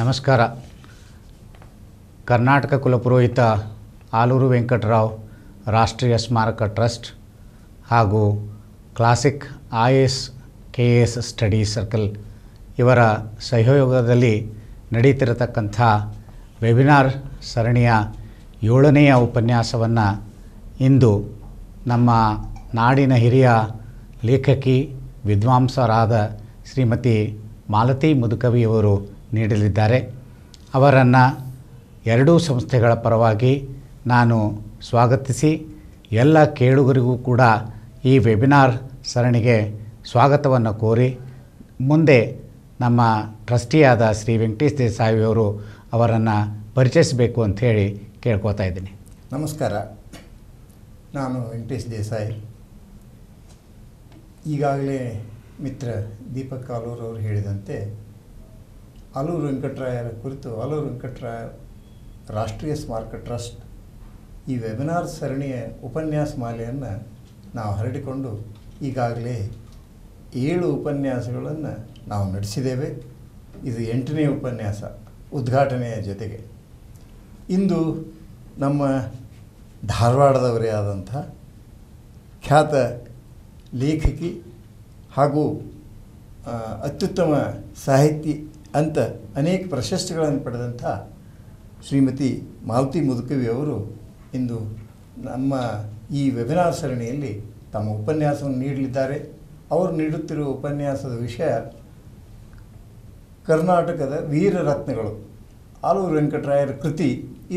ನಮಸ್ಕಾರ ಕರ್ನಾಟಕ ಕುಲಪುರೋಹಿತ ಆಲೂರು ವೆಂಕಟರಾವ್ ರಾಷ್ಟ್ರೀಯ ಸ್ಮಾರಕ ಟ್ರಸ್ಟ್ ಹಾಗೂ classic I S K S study circle ಇವರ ಸಹಯೋಗದಲ್ಲಿ ನಡೀತಿರತಕ್ಕಂಥ ವೆಬಿನಾರ್ ಸರಣಿಯ ಏಳನೆಯ ಉಪನ್ಯಾಸವನ್ನು ಇಂದು ನಮ್ಮ ನಾಡಿನ ಹಿರಿಯ ಲೇಖಕಿ ವಿದ್ವಾಂಸರಾದ ಶ್ರೀಮತಿ ಮಾಲತಿ ಮುದುಕವಿಯವರು ನೀಡಲಿದ್ದಾರೆ ಅವರನ್ನು ಎರಡೂ ಸಂಸ್ಥೆಗಳ ಪರವಾಗಿ ನಾನು ಸ್ವಾಗತಿಸಿ ಎಲ್ಲ ಕೇಳುಗರಿಗೂ ಕೂಡ ಈ ವೆಬಿನಾರ್ ಸರಣಿಗೆ ಸ್ವಾಗತವನ್ನು ಕೋರಿ ಮುಂದೆ ನಮ್ಮ ಟ್ರಸ್ಟಿಯಾದ ಶ್ರೀ ವೆಂಕಟೇಶ್ ದೇಸಾಯಿಯವರು ಅವರನ್ನು ಪರಿಚಯಿಸಬೇಕು ಅಂಥೇಳಿ ಕೇಳ್ಕೊತಾ ಇದ್ದೀನಿ ನಮಸ್ಕಾರ ನಾನು ವೆಂಕಟೇಶ್ ದೇಸಾಯಿ ಈಗಾಗಲೇ ಮಿತ್ರ ದೀಪಕ್ ಅವರು ಹೇಳಿದಂತೆ ಅಲೂರು ವೆಂಕಟರಾಯರ ಕುರಿತು ಅಲೂರು ವೆಂಕಟರಾಯ ರಾಷ್ಟ್ರೀಯ ಸ್ಮಾರಕ ಟ್ರಸ್ಟ್ ಈ ವೆಬಿನಾರ್ ಸರಣಿಯ ಉಪನ್ಯಾಸ ಮಾಲೆಯನ್ನು ನಾವು ಹರಡಿಕೊಂಡು ಈಗಾಗಲೇ ಏಳು ಉಪನ್ಯಾಸಗಳನ್ನು ನಾವು ನಡೆಸಿದ್ದೇವೆ ಇದು ಎಂಟನೇ ಉಪನ್ಯಾಸ ಉದ್ಘಾಟನೆಯ ಜೊತೆಗೆ ಇಂದು ನಮ್ಮ ಧಾರವಾಡದವರೇ ಆದಂಥ ಖ್ಯಾತ ಲೇಖಕಿ ಹಾಗೂ ಅತ್ಯುತ್ತಮ ಸಾಹಿತಿ ಅಂತ ಅನೇಕ ಪ್ರಶಸ್ತಿಗಳನ್ನು ಪಡೆದಂಥ ಶ್ರೀಮತಿ ಮಾಲತಿ ಅವರು ಇಂದು ನಮ್ಮ ಈ ವೆಬಿನಾರ್ ಸರಣಿಯಲ್ಲಿ ತಮ್ಮ ಉಪನ್ಯಾಸವನ್ನು ನೀಡಲಿದ್ದಾರೆ ಅವರು ನೀಡುತ್ತಿರುವ ಉಪನ್ಯಾಸದ ವಿಷಯ ಕರ್ನಾಟಕದ ವೀರರತ್ನಗಳು ಆಲೂರು ವೆಂಕಟರಾಯರ ಕೃತಿ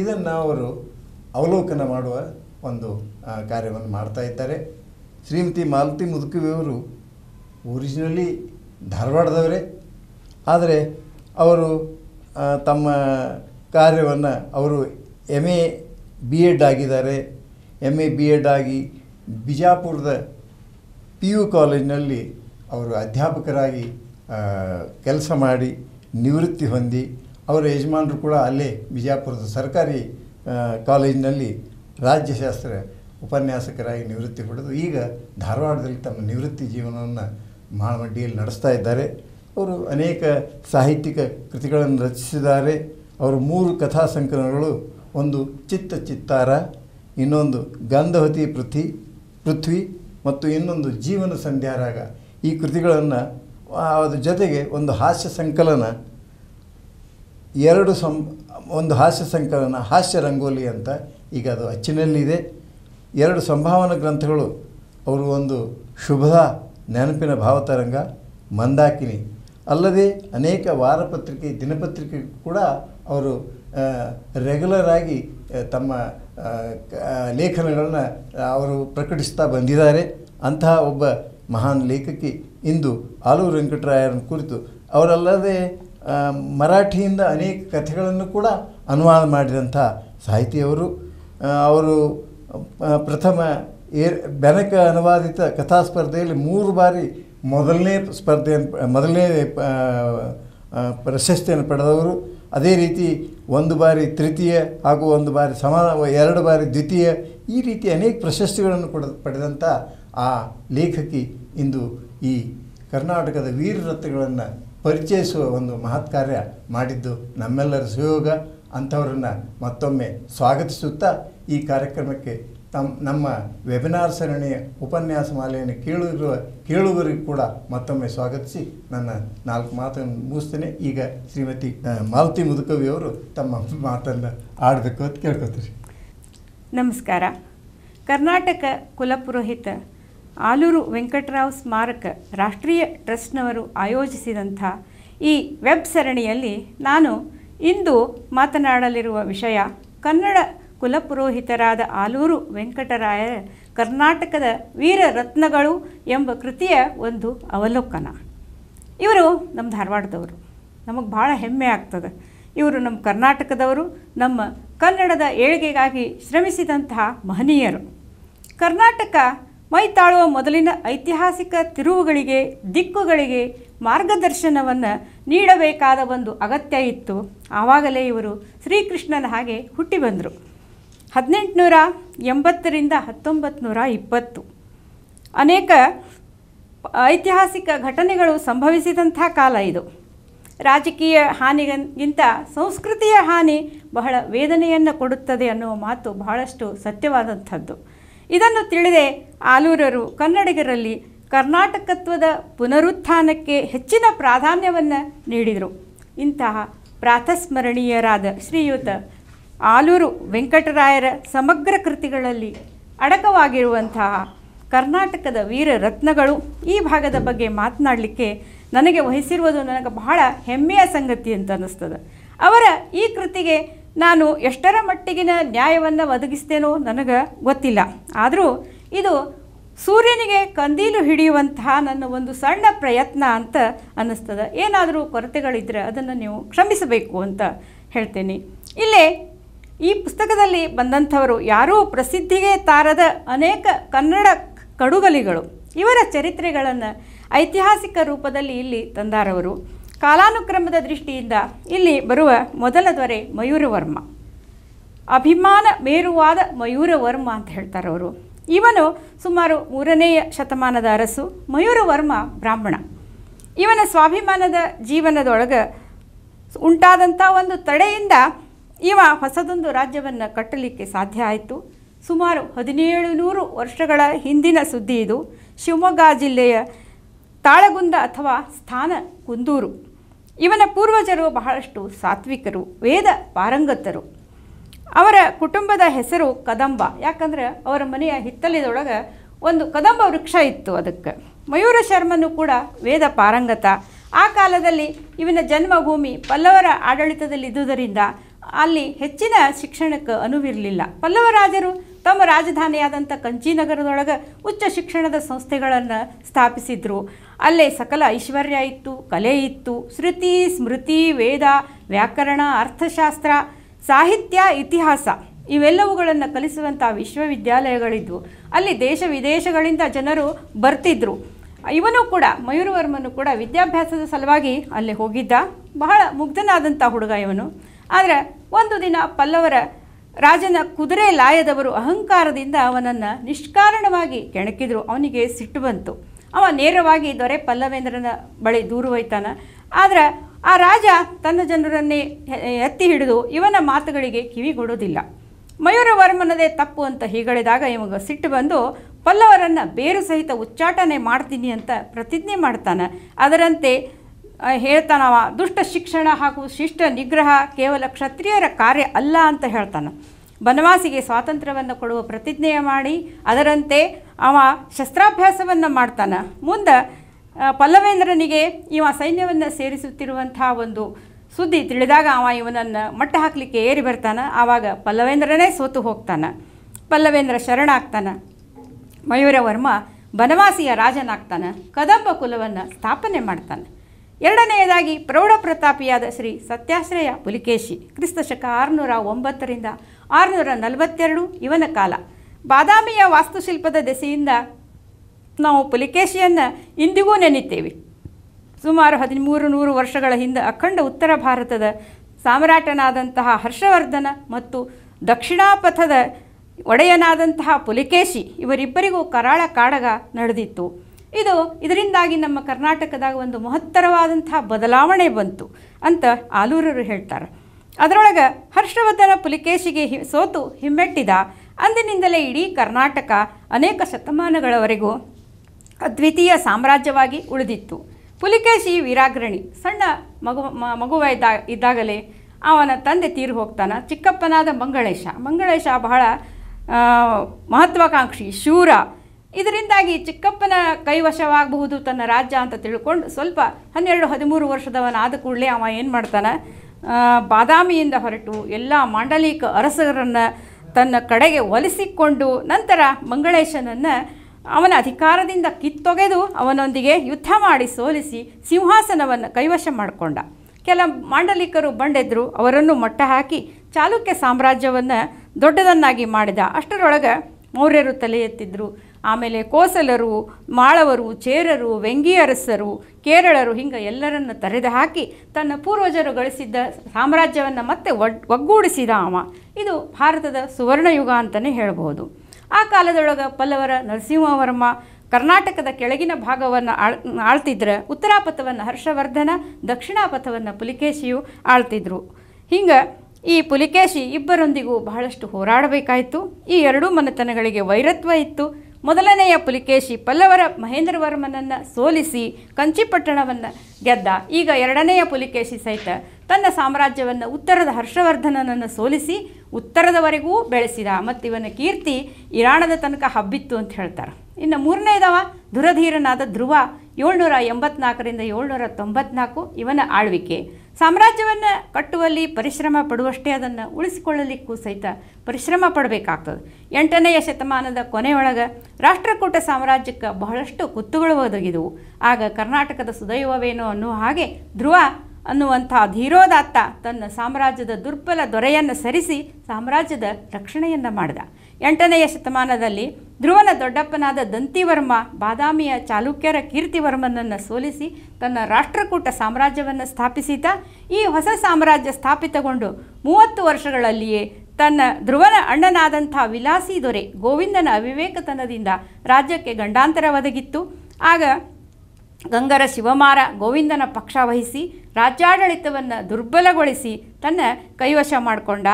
ಇದನ್ನು ಅವರು ಅವಲೋಕನ ಮಾಡುವ ಒಂದು ಕಾರ್ಯವನ್ನು ಮಾಡ್ತಾ ಇದ್ದಾರೆ ಶ್ರೀಮತಿ ಮಾಲತಿ ಮುದುಕವಿಯವರು ಒರಿಜಿನಲಿ ಧಾರವಾಡದವರೇ ಆದರೆ ಅವರು ತಮ್ಮ ಕಾರ್ಯವನ್ನು ಅವರು ಎಮ್ ಎ ಬಿ ಎಡ್ ಆಗಿದ್ದಾರೆ ಎಮ್ ಎ ಬಿ ಎಡ್ ಆಗಿ ಬಿಜಾಪುರದ ಪಿ ಯು ಕಾಲೇಜಿನಲ್ಲಿ ಅವರು ಅಧ್ಯಾಪಕರಾಗಿ ಕೆಲಸ ಮಾಡಿ ನಿವೃತ್ತಿ ಹೊಂದಿ ಅವರ ಯಜಮಾನರು ಕೂಡ ಅಲ್ಲೇ ಬಿಜಾಪುರದ ಸರ್ಕಾರಿ ಕಾಲೇಜಿನಲ್ಲಿ ರಾಜ್ಯಶಾಸ್ತ್ರ ಉಪನ್ಯಾಸಕರಾಗಿ ನಿವೃತ್ತಿ ಪಡೆದು ಈಗ ಧಾರವಾಡದಲ್ಲಿ ತಮ್ಮ ನಿವೃತ್ತಿ ಜೀವನವನ್ನು ಮಹಾಮಡ್ಡಿಯಲ್ಲಿ ನಡೆಸ್ತಾ ಇದ್ದಾರೆ ಅವರು ಅನೇಕ ಸಾಹಿತ್ಯಿಕ ಕೃತಿಗಳನ್ನು ರಚಿಸಿದ್ದಾರೆ ಅವರು ಮೂರು ಕಥಾ ಸಂಕಲನಗಳು ಒಂದು ಚಿತ್ತ ಚಿತ್ತಾರ ಇನ್ನೊಂದು ಗಂಧವತಿ ಪೃಥ್ವಿ ಪೃಥ್ವಿ ಮತ್ತು ಇನ್ನೊಂದು ಜೀವನ ಸಂಧ್ಯಾರಾಗ ಈ ಕೃತಿಗಳನ್ನು ಅದ್ರ ಜೊತೆಗೆ ಒಂದು ಹಾಸ್ಯ ಸಂಕಲನ ಎರಡು ಸಂ ಒಂದು ಹಾಸ್ಯ ಸಂಕಲನ ಹಾಸ್ಯ ರಂಗೋಲಿ ಅಂತ ಈಗ ಅದು ಅಚ್ಚಿನಲ್ಲಿದೆ ಎರಡು ಸಂಭಾವನಾ ಗ್ರಂಥಗಳು ಅವರು ಒಂದು ಶುಭದ ನೆನಪಿನ ಭಾವತರಂಗ ಮಂದಾಕಿನಿ ಅಲ್ಲದೆ ಅನೇಕ ವಾರಪತ್ರಿಕೆ ದಿನಪತ್ರಿಕೆ ಕೂಡ ಅವರು ರೆಗ್ಯುಲರ್ ಆಗಿ ತಮ್ಮ ಲೇಖನಗಳನ್ನು ಅವರು ಪ್ರಕಟಿಸ್ತಾ ಬಂದಿದ್ದಾರೆ ಅಂತಹ ಒಬ್ಬ ಮಹಾನ್ ಲೇಖಕಿ ಇಂದು ಆಲೂರು ವೆಂಕಟರಾಯರ ಕುರಿತು ಅವರಲ್ಲದೆ ಮರಾಠಿಯಿಂದ ಅನೇಕ ಕಥೆಗಳನ್ನು ಕೂಡ ಅನುವಾದ ಮಾಡಿದಂಥ ಸಾಹಿತಿಯವರು ಅವರು ಪ್ರಥಮ ಏರ್ ಬೆನಕ ಅನುವಾದಿತ ಕಥಾ ಸ್ಪರ್ಧೆಯಲ್ಲಿ ಮೂರು ಬಾರಿ ಮೊದಲನೇ ಸ್ಪರ್ಧೆಯನ್ನು ಮೊದಲನೇ ಪ್ರಶಸ್ತಿಯನ್ನು ಪಡೆದವರು ಅದೇ ರೀತಿ ಒಂದು ಬಾರಿ ತೃತೀಯ ಹಾಗೂ ಒಂದು ಬಾರಿ ಸಮ ಎರಡು ಬಾರಿ ದ್ವಿತೀಯ ಈ ರೀತಿ ಅನೇಕ ಪ್ರಶಸ್ತಿಗಳನ್ನು ಕೊಡ ಪಡೆದಂಥ ಆ ಲೇಖಕಿ ಇಂದು ಈ ಕರ್ನಾಟಕದ ವೀರರತ್ನಗಳನ್ನು ಪರಿಚಯಿಸುವ ಒಂದು ಮಹತ್ ಕಾರ್ಯ ಮಾಡಿದ್ದು ನಮ್ಮೆಲ್ಲರ ಸುಯೋಗ ಅಂಥವರನ್ನು ಮತ್ತೊಮ್ಮೆ ಸ್ವಾಗತಿಸುತ್ತಾ ಈ ಕಾರ್ಯಕ್ರಮಕ್ಕೆ ತಮ್ಮ ನಮ್ಮ ವೆಬಿನಾರ್ ಸರಣಿಯ ಉಪನ್ಯಾಸ ಮಾಲೆಯನ್ನು ಕೇಳಿರುವ ಕೇಳುವರಿಗೂ ಕೂಡ ಮತ್ತೊಮ್ಮೆ ಸ್ವಾಗತಿಸಿ ನನ್ನ ನಾಲ್ಕು ಮಾತನ್ನು ಮುಗಿಸ್ತೇನೆ ಈಗ ಶ್ರೀಮತಿ ಮಾಲತಿ ಅವರು ತಮ್ಮ ಮಾತನ್ನು ಆಡಬೇಕು ಅಂತ ಕೇಳ್ಕೊತೀರಿ ನಮಸ್ಕಾರ ಕರ್ನಾಟಕ ಕುಲಪುರೋಹಿತ ಆಲೂರು ವೆಂಕಟರಾವ್ ಸ್ಮಾರಕ ರಾಷ್ಟ್ರೀಯ ಟ್ರಸ್ಟ್ನವರು ಆಯೋಜಿಸಿದಂಥ ಈ ವೆಬ್ ಸರಣಿಯಲ್ಲಿ ನಾನು ಇಂದು ಮಾತನಾಡಲಿರುವ ವಿಷಯ ಕನ್ನಡ ಕುಲಪುರೋಹಿತರಾದ ಆಲೂರು ವೆಂಕಟರಾಯ ಕರ್ನಾಟಕದ ವೀರ ರತ್ನಗಳು ಎಂಬ ಕೃತಿಯ ಒಂದು ಅವಲೋಕನ ಇವರು ನಮ್ಮ ಧಾರವಾಡದವರು ನಮಗೆ ಭಾಳ ಹೆಮ್ಮೆ ಆಗ್ತದೆ ಇವರು ನಮ್ಮ ಕರ್ನಾಟಕದವರು ನಮ್ಮ ಕನ್ನಡದ ಏಳಿಗೆಗಾಗಿ ಶ್ರಮಿಸಿದಂತಹ ಮಹನೀಯರು ಕರ್ನಾಟಕ ಮೈತಾಳುವ ಮೊದಲಿನ ಐತಿಹಾಸಿಕ ತಿರುವುಗಳಿಗೆ ದಿಕ್ಕುಗಳಿಗೆ ಮಾರ್ಗದರ್ಶನವನ್ನು ನೀಡಬೇಕಾದ ಒಂದು ಅಗತ್ಯ ಇತ್ತು ಆವಾಗಲೇ ಇವರು ಶ್ರೀಕೃಷ್ಣನ ಹಾಗೆ ಹುಟ್ಟಿ ಬಂದರು ಹದಿನೆಂಟುನೂರ ಎಂಬತ್ತರಿಂದ ಹತ್ತೊಂಬತ್ತು ನೂರ ಇಪ್ಪತ್ತು ಅನೇಕ ಐತಿಹಾಸಿಕ ಘಟನೆಗಳು ಸಂಭವಿಸಿದಂಥ ಕಾಲ ಇದು ರಾಜಕೀಯ ಹಾನಿಗಿಂತ ಸಂಸ್ಕೃತಿಯ ಹಾನಿ ಬಹಳ ವೇದನೆಯನ್ನು ಕೊಡುತ್ತದೆ ಅನ್ನುವ ಮಾತು ಬಹಳಷ್ಟು ಸತ್ಯವಾದಂಥದ್ದು ಇದನ್ನು ತಿಳಿದೇ ಆಲೂರರು ಕನ್ನಡಿಗರಲ್ಲಿ ಕರ್ನಾಟಕತ್ವದ ಪುನರುತ್ಥಾನಕ್ಕೆ ಹೆಚ್ಚಿನ ಪ್ರಾಧಾನ್ಯವನ್ನು ನೀಡಿದರು ಇಂತಹ ಪ್ರಾತಸ್ಮರಣೀಯರಾದ ಶ್ರೀಯುತ ಆಲೂರು ವೆಂಕಟರಾಯರ ಸಮಗ್ರ ಕೃತಿಗಳಲ್ಲಿ ಅಡಕವಾಗಿರುವಂತಹ ಕರ್ನಾಟಕದ ವೀರ ರತ್ನಗಳು ಈ ಭಾಗದ ಬಗ್ಗೆ ಮಾತನಾಡಲಿಕ್ಕೆ ನನಗೆ ವಹಿಸಿರುವುದು ನನಗೆ ಬಹಳ ಹೆಮ್ಮೆಯ ಸಂಗತಿ ಅಂತ ಅನ್ನಿಸ್ತದೆ ಅವರ ಈ ಕೃತಿಗೆ ನಾನು ಎಷ್ಟರ ಮಟ್ಟಿಗಿನ ನ್ಯಾಯವನ್ನು ಒದಗಿಸ್ತೇನೋ ನನಗೆ ಗೊತ್ತಿಲ್ಲ ಆದರೂ ಇದು ಸೂರ್ಯನಿಗೆ ಕಂದೀಲು ಹಿಡಿಯುವಂತಹ ನನ್ನ ಒಂದು ಸಣ್ಣ ಪ್ರಯತ್ನ ಅಂತ ಅನ್ನಿಸ್ತದೆ ಏನಾದರೂ ಕೊರತೆಗಳಿದ್ದರೆ ಅದನ್ನು ನೀವು ಕ್ಷಮಿಸಬೇಕು ಅಂತ ಹೇಳ್ತೇನೆ ಇಲ್ಲೇ ಈ ಪುಸ್ತಕದಲ್ಲಿ ಬಂದಂಥವರು ಯಾರೂ ಪ್ರಸಿದ್ಧಿಗೆ ತಾರದ ಅನೇಕ ಕನ್ನಡ ಕಡುಗಲಿಗಳು ಇವರ ಚರಿತ್ರೆಗಳನ್ನು ಐತಿಹಾಸಿಕ ರೂಪದಲ್ಲಿ ಇಲ್ಲಿ ತಂದಾರವರು ಕಾಲಾನುಕ್ರಮದ ದೃಷ್ಟಿಯಿಂದ ಇಲ್ಲಿ ಬರುವ ಮೊದಲ ದೊರೆ ಮಯೂರವರ್ಮ ಅಭಿಮಾನ ಮೇರುವಾದ ಮಯೂರವರ್ಮ ಅಂತ ಹೇಳ್ತಾರೆ ಅವರು ಇವನು ಸುಮಾರು ಮೂರನೆಯ ಶತಮಾನದ ಅರಸು ಮಯೂರವರ್ಮ ಬ್ರಾಹ್ಮಣ ಇವನ ಸ್ವಾಭಿಮಾನದ ಜೀವನದೊಳಗೆ ಉಂಟಾದಂಥ ಒಂದು ತಡೆಯಿಂದ ಇವ ಹೊಸದೊಂದು ರಾಜ್ಯವನ್ನು ಕಟ್ಟಲಿಕ್ಕೆ ಸಾಧ್ಯ ಆಯಿತು ಸುಮಾರು ಹದಿನೇಳು ನೂರು ವರ್ಷಗಳ ಹಿಂದಿನ ಸುದ್ದಿ ಇದು ಶಿವಮೊಗ್ಗ ಜಿಲ್ಲೆಯ ತಾಳಗುಂದ ಅಥವಾ ಸ್ಥಾನ ಕುಂದೂರು ಇವನ ಪೂರ್ವಜರು ಬಹಳಷ್ಟು ಸಾತ್ವಿಕರು ವೇದ ಪಾರಂಗತರು ಅವರ ಕುಟುಂಬದ ಹೆಸರು ಕದಂಬ ಯಾಕಂದರೆ ಅವರ ಮನೆಯ ಹಿತ್ತಲಿದೊಳಗೆ ಒಂದು ಕದಂಬ ವೃಕ್ಷ ಇತ್ತು ಅದಕ್ಕೆ ಮಯೂರ ಶರ್ಮನು ಕೂಡ ವೇದ ಪಾರಂಗತ ಆ ಕಾಲದಲ್ಲಿ ಇವನ ಜನ್ಮಭೂಮಿ ಪಲ್ಲವರ ಆಡಳಿತದಲ್ಲಿದ್ದುದರಿಂದ ಅಲ್ಲಿ ಹೆಚ್ಚಿನ ಶಿಕ್ಷಣಕ್ಕೆ ಅನುವಿರಲಿಲ್ಲ ಪಲ್ಲವ ರಾಜರು ತಮ್ಮ ರಾಜಧಾನಿಯಾದಂಥ ಕಂಚಿನಗರದೊಳಗೆ ಉಚ್ಚ ಶಿಕ್ಷಣದ ಸಂಸ್ಥೆಗಳನ್ನು ಸ್ಥಾಪಿಸಿದರು ಅಲ್ಲೇ ಸಕಲ ಐಶ್ವರ್ಯ ಇತ್ತು ಕಲೆ ಇತ್ತು ಶ್ರುತಿ ಸ್ಮೃತಿ ವೇದ ವ್ಯಾಕರಣ ಅರ್ಥಶಾಸ್ತ್ರ ಸಾಹಿತ್ಯ ಇತಿಹಾಸ ಇವೆಲ್ಲವುಗಳನ್ನು ಕಲಿಸುವಂಥ ವಿಶ್ವವಿದ್ಯಾಲಯಗಳಿದ್ವು ಅಲ್ಲಿ ದೇಶ ವಿದೇಶಗಳಿಂದ ಜನರು ಬರ್ತಿದ್ರು ಇವನು ಕೂಡ ಮಯೂರವರ್ಮನು ಕೂಡ ವಿದ್ಯಾಭ್ಯಾಸದ ಸಲುವಾಗಿ ಅಲ್ಲಿ ಹೋಗಿದ್ದ ಬಹಳ ಮುಗ್ಧನಾದಂಥ ಹುಡುಗ ಇವನು ಆದರೆ ಒಂದು ದಿನ ಪಲ್ಲವರ ರಾಜನ ಕುದುರೆ ಲಾಯದವರು ಅಹಂಕಾರದಿಂದ ಅವನನ್ನು ನಿಷ್ಕಾರಣವಾಗಿ ಕೆಣಕಿದರು ಅವನಿಗೆ ಸಿಟ್ಟು ಬಂತು ಅವ ನೇರವಾಗಿ ದೊರೆ ಪಲ್ಲವೇಂದ್ರನ ಬಳಿ ದೂರು ಹೋಯ್ತಾನ ಆದರೆ ಆ ರಾಜ ತನ್ನ ಜನರನ್ನೇ ಎತ್ತಿ ಹಿಡಿದು ಇವನ ಮಾತುಗಳಿಗೆ ಕಿವಿಗೊಡೋದಿಲ್ಲ ಮಯೂರವರ್ಮನದೇ ತಪ್ಪು ಅಂತ ಹೀಗಳಿದಾಗ ಇವಾಗ ಸಿಟ್ಟು ಬಂದು ಪಲ್ಲವರನ್ನು ಬೇರು ಸಹಿತ ಉಚ್ಚಾಟನೆ ಮಾಡ್ತೀನಿ ಅಂತ ಪ್ರತಿಜ್ಞೆ ಮಾಡ್ತಾನೆ ಅದರಂತೆ ಹೇಳ್ತಾನವ ದುಷ್ಟ ಶಿಕ್ಷಣ ಹಾಗೂ ಶಿಷ್ಟ ನಿಗ್ರಹ ಕೇವಲ ಕ್ಷತ್ರಿಯರ ಕಾರ್ಯ ಅಲ್ಲ ಅಂತ ಹೇಳ್ತಾನೆ ಬನವಾಸಿಗೆ ಸ್ವಾತಂತ್ರ್ಯವನ್ನು ಕೊಡುವ ಪ್ರತಿಜ್ಞೆ ಮಾಡಿ ಅದರಂತೆ ಅವ ಶಸ್ತ್ರಾಭ್ಯಾಸವನ್ನು ಮಾಡ್ತಾನೆ ಮುಂದೆ ಪಲ್ಲವೇಂದ್ರನಿಗೆ ಇವ ಸೈನ್ಯವನ್ನು ಸೇರಿಸುತ್ತಿರುವಂತಹ ಒಂದು ಸುದ್ದಿ ತಿಳಿದಾಗ ಅವ ಇವನನ್ನು ಮಟ್ಟ ಹಾಕಲಿಕ್ಕೆ ಏರಿ ಬರ್ತಾನೆ ಆವಾಗ ಪಲ್ಲವೇಂದ್ರನೇ ಸೋತು ಹೋಗ್ತಾನೆ ಪಲ್ಲವೇಂದ್ರ ಶರಣಾಗ್ತಾನೆ ಮಯೂರವರ್ಮ ಬನವಾಸಿಯ ರಾಜನಾಗ್ತಾನೆ ಕದಂಬ ಕುಲವನ್ನು ಸ್ಥಾಪನೆ ಮಾಡ್ತಾನೆ ಎರಡನೆಯದಾಗಿ ಪ್ರೌಢ ಪ್ರತಾಪಿಯಾದ ಶ್ರೀ ಸತ್ಯಾಶ್ರಯ ಪುಲಿಕೇಶಿ ಕ್ರಿಸ್ತಶಕ ಆರುನೂರ ಒಂಬತ್ತರಿಂದ ಆರುನೂರ ನಲವತ್ತೆರಡು ಇವನ ಕಾಲ ಬಾದಾಮಿಯ ವಾಸ್ತುಶಿಲ್ಪದ ದೆಸೆಯಿಂದ ನಾವು ಪುಲಿಕೇಶಿಯನ್ನು ಇಂದಿಗೂ ನೆನೆಯುತ್ತೇವೆ ಸುಮಾರು ಹದಿಮೂರು ನೂರು ವರ್ಷಗಳ ಹಿಂದೆ ಅಖಂಡ ಉತ್ತರ ಭಾರತದ ಸಾಮ್ರಾಟನಾದಂತಹ ಹರ್ಷವರ್ಧನ ಮತ್ತು ದಕ್ಷಿಣಾಪಥದ ಒಡೆಯನಾದಂತಹ ಪುಲಿಕೇಶಿ ಇವರಿಬ್ಬರಿಗೂ ಕರಾಳ ಕಾಡಗ ನಡೆದಿತ್ತು ಇದು ಇದರಿಂದಾಗಿ ನಮ್ಮ ಕರ್ನಾಟಕದಾಗ ಒಂದು ಮಹತ್ತರವಾದಂಥ ಬದಲಾವಣೆ ಬಂತು ಅಂತ ಆಲೂರರು ಹೇಳ್ತಾರೆ ಅದರೊಳಗೆ ಹರ್ಷವರ್ಧನ ಪುಲಿಕೇಶಿಗೆ ಹಿ ಸೋತು ಹಿಮ್ಮೆಟ್ಟಿದ ಅಂದಿನಿಂದಲೇ ಇಡೀ ಕರ್ನಾಟಕ ಅನೇಕ ಶತಮಾನಗಳವರೆಗೂ ಅದ್ವಿತೀಯ ಸಾಮ್ರಾಜ್ಯವಾಗಿ ಉಳಿದಿತ್ತು ಪುಲಿಕೇಶಿ ವೀರಾಗ್ರಣಿ ಸಣ್ಣ ಮಗು ಮಗುವ ಇದ್ದಾಗಲೇ ಅವನ ತಂದೆ ತೀರು ಹೋಗ್ತಾನೆ ಚಿಕ್ಕಪ್ಪನಾದ ಮಂಗಳೇಶ ಮಂಗಳೇಶ ಬಹಳ ಮಹತ್ವಾಕಾಂಕ್ಷಿ ಶೂರ ಇದರಿಂದಾಗಿ ಚಿಕ್ಕಪ್ಪನ ಕೈವಶವಾಗಬಹುದು ತನ್ನ ರಾಜ್ಯ ಅಂತ ತಿಳ್ಕೊಂಡು ಸ್ವಲ್ಪ ಹನ್ನೆರಡು ಹದಿಮೂರು ವರ್ಷದವನಾದ ಕೂಡಲೇ ಅವ ಏನು ಮಾಡ್ತಾನೆ ಬಾದಾಮಿಯಿಂದ ಹೊರಟು ಎಲ್ಲ ಮಾಂಡಲೀಕ ಅರಸರನ್ನು ತನ್ನ ಕಡೆಗೆ ಒಲಿಸಿಕೊಂಡು ನಂತರ ಮಂಗಳೇಶನನ್ನು ಅವನ ಅಧಿಕಾರದಿಂದ ಕಿತ್ತೊಗೆದು ಅವನೊಂದಿಗೆ ಯುದ್ಧ ಮಾಡಿ ಸೋಲಿಸಿ ಸಿಂಹಾಸನವನ್ನು ಕೈವಶ ಮಾಡಿಕೊಂಡ ಕೆಲ ಮಾಂಡಲಿಕರು ಬಂಡೆದ್ರು ಅವರನ್ನು ಮೊಟ್ಟ ಹಾಕಿ ಚಾಲುಕ್ಯ ಸಾಮ್ರಾಜ್ಯವನ್ನು ದೊಡ್ಡದನ್ನಾಗಿ ಮಾಡಿದ ಅಷ್ಟರೊಳಗೆ ಮೌರ್ಯರು ತಲೆ ಎತ್ತಿದ್ರು ಆಮೇಲೆ ಕೋಸಲರು ಮಾಳವರು ಚೇರರು ವೆಂಗಿಯರಸರು ಕೇರಳರು ಹಿಂಗೆ ಎಲ್ಲರನ್ನು ತರೆದು ಹಾಕಿ ತನ್ನ ಪೂರ್ವಜರು ಗಳಿಸಿದ್ದ ಸಾಮ್ರಾಜ್ಯವನ್ನು ಮತ್ತೆ ಒಗ್ಗೂಡಿಸಿದ ಅವ ಇದು ಭಾರತದ ಯುಗ ಅಂತಲೇ ಹೇಳ್ಬೋದು ಆ ಕಾಲದೊಳಗೆ ಪಲ್ಲವರ ನರಸಿಂಹವರ್ಮ ಕರ್ನಾಟಕದ ಕೆಳಗಿನ ಭಾಗವನ್ನು ಆಳ್ ಆಳ್ತಿದ್ರೆ ಉತ್ತರಾಪಥವನ್ನು ಹರ್ಷವರ್ಧನ ದಕ್ಷಿಣಾಪಥವನ್ನು ಪುಲಿಕೇಶಿಯು ಆಳ್ತಿದ್ರು ಹಿಂಗೆ ಈ ಪುಲಿಕೇಶಿ ಇಬ್ಬರೊಂದಿಗೂ ಬಹಳಷ್ಟು ಹೋರಾಡಬೇಕಾಯಿತು ಈ ಎರಡೂ ಮನೆತನಗಳಿಗೆ ವೈರತ್ವ ಇತ್ತು ಮೊದಲನೆಯ ಪುಲಿಕೇಶಿ ಪಲ್ಲವರ ಮಹೇಂದ್ರವರ್ಮನನ್ನು ಸೋಲಿಸಿ ಕಂಚಿಪಟ್ಟಣವನ್ನು ಗೆದ್ದ ಈಗ ಎರಡನೆಯ ಪುಲಿಕೇಶಿ ಸಹಿತ ತನ್ನ ಸಾಮ್ರಾಜ್ಯವನ್ನು ಉತ್ತರದ ಹರ್ಷವರ್ಧನನನ್ನು ಸೋಲಿಸಿ ಉತ್ತರದವರೆಗೂ ಬೆಳೆಸಿದ ಮತ್ತು ಇವನ ಕೀರ್ತಿ ಇರಾಣದ ತನಕ ಹಬ್ಬಿತ್ತು ಅಂತ ಹೇಳ್ತಾರೆ ಇನ್ನು ಮೂರನೇದವ ದುರಧೀರನಾದ ಧ್ರುವ ಏಳ್ನೂರ ಎಂಬತ್ನಾಲ್ಕರಿಂದ ಏಳ್ನೂರ ತೊಂಬತ್ನಾಲ್ಕು ಇವನ ಆಳ್ವಿಕೆ ಸಾಮ್ರಾಜ್ಯವನ್ನು ಕಟ್ಟುವಲ್ಲಿ ಪರಿಶ್ರಮ ಪಡುವಷ್ಟೇ ಅದನ್ನು ಉಳಿಸಿಕೊಳ್ಳಲಿಕ್ಕೂ ಸಹಿತ ಪರಿಶ್ರಮ ಪಡಬೇಕಾಗ್ತದೆ ಎಂಟನೆಯ ಶತಮಾನದ ಕೊನೆಯೊಳಗೆ ರಾಷ್ಟ್ರಕೂಟ ಸಾಮ್ರಾಜ್ಯಕ್ಕೆ ಬಹಳಷ್ಟು ಕುತ್ತುಗಳು ಒದಗಿದವು ಆಗ ಕರ್ನಾಟಕದ ಸುದೈವವೇನೋ ಅನ್ನುವ ಹಾಗೆ ಧ್ರುವ ಅನ್ನುವಂಥ ಧೀರೋದಾತ್ತ ತನ್ನ ಸಾಮ್ರಾಜ್ಯದ ದುರ್ಬಲ ದೊರೆಯನ್ನು ಸರಿಸಿ ಸಾಮ್ರಾಜ್ಯದ ರಕ್ಷಣೆಯನ್ನು ಮಾಡಿದ ಎಂಟನೆಯ ಶತಮಾನದಲ್ಲಿ ಧ್ರುವನ ದೊಡ್ಡಪ್ಪನಾದ ದಂತಿವರ್ಮ ಬಾದಾಮಿಯ ಚಾಲುಕ್ಯರ ಕೀರ್ತಿವರ್ಮನನ್ನು ಸೋಲಿಸಿ ತನ್ನ ರಾಷ್ಟ್ರಕೂಟ ಸಾಮ್ರಾಜ್ಯವನ್ನು ಸ್ಥಾಪಿಸಿತ ಈ ಹೊಸ ಸಾಮ್ರಾಜ್ಯ ಸ್ಥಾಪಿತಗೊಂಡು ಮೂವತ್ತು ವರ್ಷಗಳಲ್ಲಿಯೇ ತನ್ನ ಧ್ರುವನ ಅಣ್ಣನಾದಂಥ ವಿಲಾಸಿ ದೊರೆ ಗೋವಿಂದನ ಅವಿವೇಕತನದಿಂದ ರಾಜ್ಯಕ್ಕೆ ಗಂಡಾಂತರ ಒದಗಿತ್ತು ಆಗ ಗಂಗರ ಶಿವಮಾರ ಗೋವಿಂದನ ಪಕ್ಷ ವಹಿಸಿ ರಾಜ್ಯಾಡಳಿತವನ್ನು ದುರ್ಬಲಗೊಳಿಸಿ ತನ್ನ ಕೈವಶ ಮಾಡಿಕೊಂಡ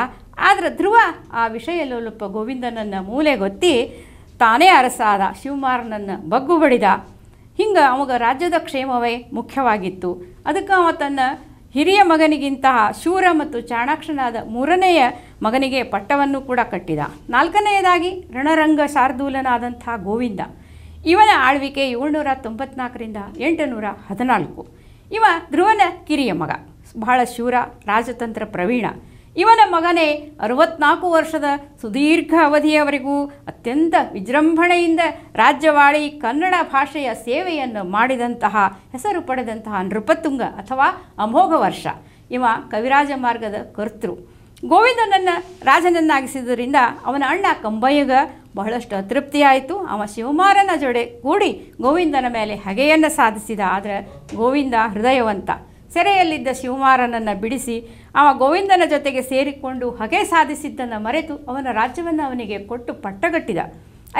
ಆದರೆ ಧ್ರುವ ಆ ವಿಷಯ ಗೋವಿಂದನನ್ನ ಮೂಲೆ ಗೊತ್ತಿ ತಾನೇ ಅರಸಾದ ಶಿವಮಾರನನ್ನು ಬಗ್ಗು ಬಡಿದ ಹಿಂಗೆ ಅವಾಗ ರಾಜ್ಯದ ಕ್ಷೇಮವೇ ಮುಖ್ಯವಾಗಿತ್ತು ಅದಕ್ಕೆ ಅವ ತನ್ನ ಹಿರಿಯ ಮಗನಿಗಿಂತಹ ಶೂರ ಮತ್ತು ಚಾಣಾಕ್ಷನಾದ ಮೂರನೆಯ ಮಗನಿಗೆ ಪಟ್ಟವನ್ನು ಕೂಡ ಕಟ್ಟಿದ ನಾಲ್ಕನೆಯದಾಗಿ ರಣರಂಗ ಶಾರ್ದೂಲನಾದಂಥ ಗೋವಿಂದ ಇವನ ಆಳ್ವಿಕೆ ಏಳ್ನೂರ ತೊಂಬತ್ನಾಲ್ಕರಿಂದ ಎಂಟುನೂರ ಹದಿನಾಲ್ಕು ಇವ ಧ್ರುವನ ಕಿರಿಯ ಮಗ ಬಹಳ ಶೂರ ರಾಜತಂತ್ರ ಪ್ರವೀಣ ಇವನ ಮಗನೇ ಅರವತ್ನಾಲ್ಕು ವರ್ಷದ ಸುದೀರ್ಘ ಅವಧಿಯವರೆಗೂ ಅತ್ಯಂತ ವಿಜೃಂಭಣೆಯಿಂದ ರಾಜ್ಯವಾಳಿ ಕನ್ನಡ ಭಾಷೆಯ ಸೇವೆಯನ್ನು ಮಾಡಿದಂತಹ ಹೆಸರು ಪಡೆದಂತಹ ನೃಪತುಂಗ ಅಥವಾ ಅಮೋಘವರ್ಷ ಇವ ಕವಿರಾಜ ಮಾರ್ಗದ ಕರ್ತೃ ಗೋವಿಂದನನ್ನು ರಾಜನನ್ನಾಗಿಸಿದ್ದರಿಂದ ಅವನ ಅಣ್ಣ ಕಂಬಯ್ಯಗ ಬಹಳಷ್ಟು ಅತೃಪ್ತಿಯಾಯಿತು ಅವ ಶಿವಮಾರನ ಜೊಡೆ ಕೂಡಿ ಗೋವಿಂದನ ಮೇಲೆ ಹಗೆಯನ್ನು ಸಾಧಿಸಿದ ಆದರೆ ಗೋವಿಂದ ಹೃದಯವಂತ ಸೆರೆಯಲ್ಲಿದ್ದ ಶಿವಮಾರನನ್ನು ಬಿಡಿಸಿ ಅವ ಗೋವಿಂದನ ಜೊತೆಗೆ ಸೇರಿಕೊಂಡು ಹಗೆ ಸಾಧಿಸಿದ್ದನ್ನು ಮರೆತು ಅವನ ರಾಜ್ಯವನ್ನು ಅವನಿಗೆ ಕೊಟ್ಟು ಪಟ್ಟಗಟ್ಟಿದ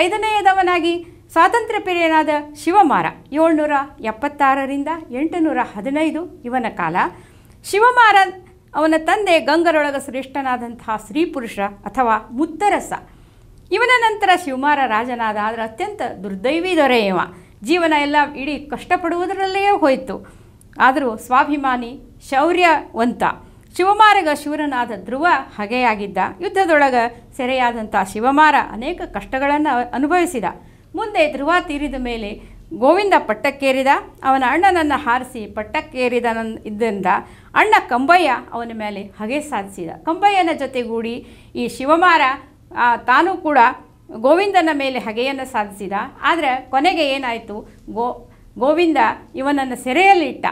ಐದನೆಯದವನಾಗಿ ಸ್ವಾತಂತ್ರ್ಯ ಪ್ರಿಯನಾದ ಶಿವಮಾರ ಏಳ್ನೂರ ಎಪ್ಪತ್ತಾರರಿಂದ ಎಂಟುನೂರ ಹದಿನೈದು ಇವನ ಕಾಲ ಶಿವಮಾರ ಅವನ ತಂದೆ ಗಂಗರೊಳಗ ಶ್ರೇಷ್ಠನಾದಂತಹ ಸ್ತ್ರೀಪುರುಷ ಅಥವಾ ಮುತ್ತರಸ ಇವನ ನಂತರ ಶಿವಮಾರ ರಾಜನಾದ ಆದರೆ ಅತ್ಯಂತ ದುರ್ದೈವಿ ದೊರೆಯವ ಜೀವನ ಎಲ್ಲ ಇಡೀ ಕಷ್ಟಪಡುವುದರಲ್ಲೇ ಹೋಯಿತು ಆದರೂ ಸ್ವಾಭಿಮಾನಿ ಶೌರ್ಯವಂತ ಶಿವಮಾರಗ ಶಿವರನಾದ ಧ್ರುವ ಹಗೆಯಾಗಿದ್ದ ಯುದ್ಧದೊಳಗ ಸೆರೆಯಾದಂಥ ಶಿವಮಾರ ಅನೇಕ ಕಷ್ಟಗಳನ್ನು ಅನುಭವಿಸಿದ ಮುಂದೆ ಧ್ರುವ ತೀರಿದ ಮೇಲೆ ಗೋವಿಂದ ಪಟ್ಟಕ್ಕೇರಿದ ಅವನ ಅಣ್ಣನನ್ನು ಹಾರಿಸಿ ಪಟ್ಟಕ್ಕೇರಿದ ಇದ್ದರಿಂದ ಅಣ್ಣ ಕಂಬಯ್ಯ ಅವನ ಮೇಲೆ ಹಗೆ ಸಾಧಿಸಿದ ಕಂಬಯ್ಯನ ಜೊತೆಗೂಡಿ ಈ ಶಿವಮಾರ ತಾನೂ ಕೂಡ ಗೋವಿಂದನ ಮೇಲೆ ಹಗೆಯನ್ನು ಸಾಧಿಸಿದ ಆದರೆ ಕೊನೆಗೆ ಏನಾಯಿತು ಗೋ ಗೋವಿಂದ ಇವನನ್ನು ಸೆರೆಯಲ್ಲಿಟ್ಟ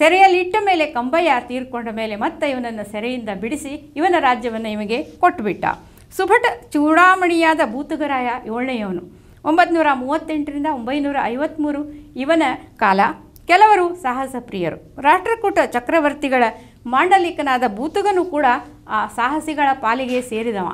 ಸೆರೆಯಲ್ಲಿಟ್ಟ ಮೇಲೆ ಕಂಬಯ್ಯ ತೀರ್ಕೊಂಡ ಮೇಲೆ ಮತ್ತೆ ಇವನನ್ನು ಸೆರೆಯಿಂದ ಬಿಡಿಸಿ ಇವನ ರಾಜ್ಯವನ್ನು ಇವನಿಗೆ ಕೊಟ್ಟುಬಿಟ್ಟ ಸುಭಟ ಚೂಡಾಮಣಿಯಾದ ಭೂತಗರಾಯ ಏಳನೆಯವನು ಒಂಬತ್ತು ಮೂವತ್ತೆಂಟರಿಂದ ಒಂಬೈನೂರ ಐವತ್ತ್ಮೂರು ಇವನ ಕಾಲ ಕೆಲವರು ಸಾಹಸ ಪ್ರಿಯರು ರಾಷ್ಟ್ರಕೂಟ ಚಕ್ರವರ್ತಿಗಳ ಮಾಂಡಲಿಕನಾದ ಭೂತಗನು ಕೂಡ ಆ ಸಾಹಸಿಗಳ ಪಾಲಿಗೆ ಸೇರಿದವ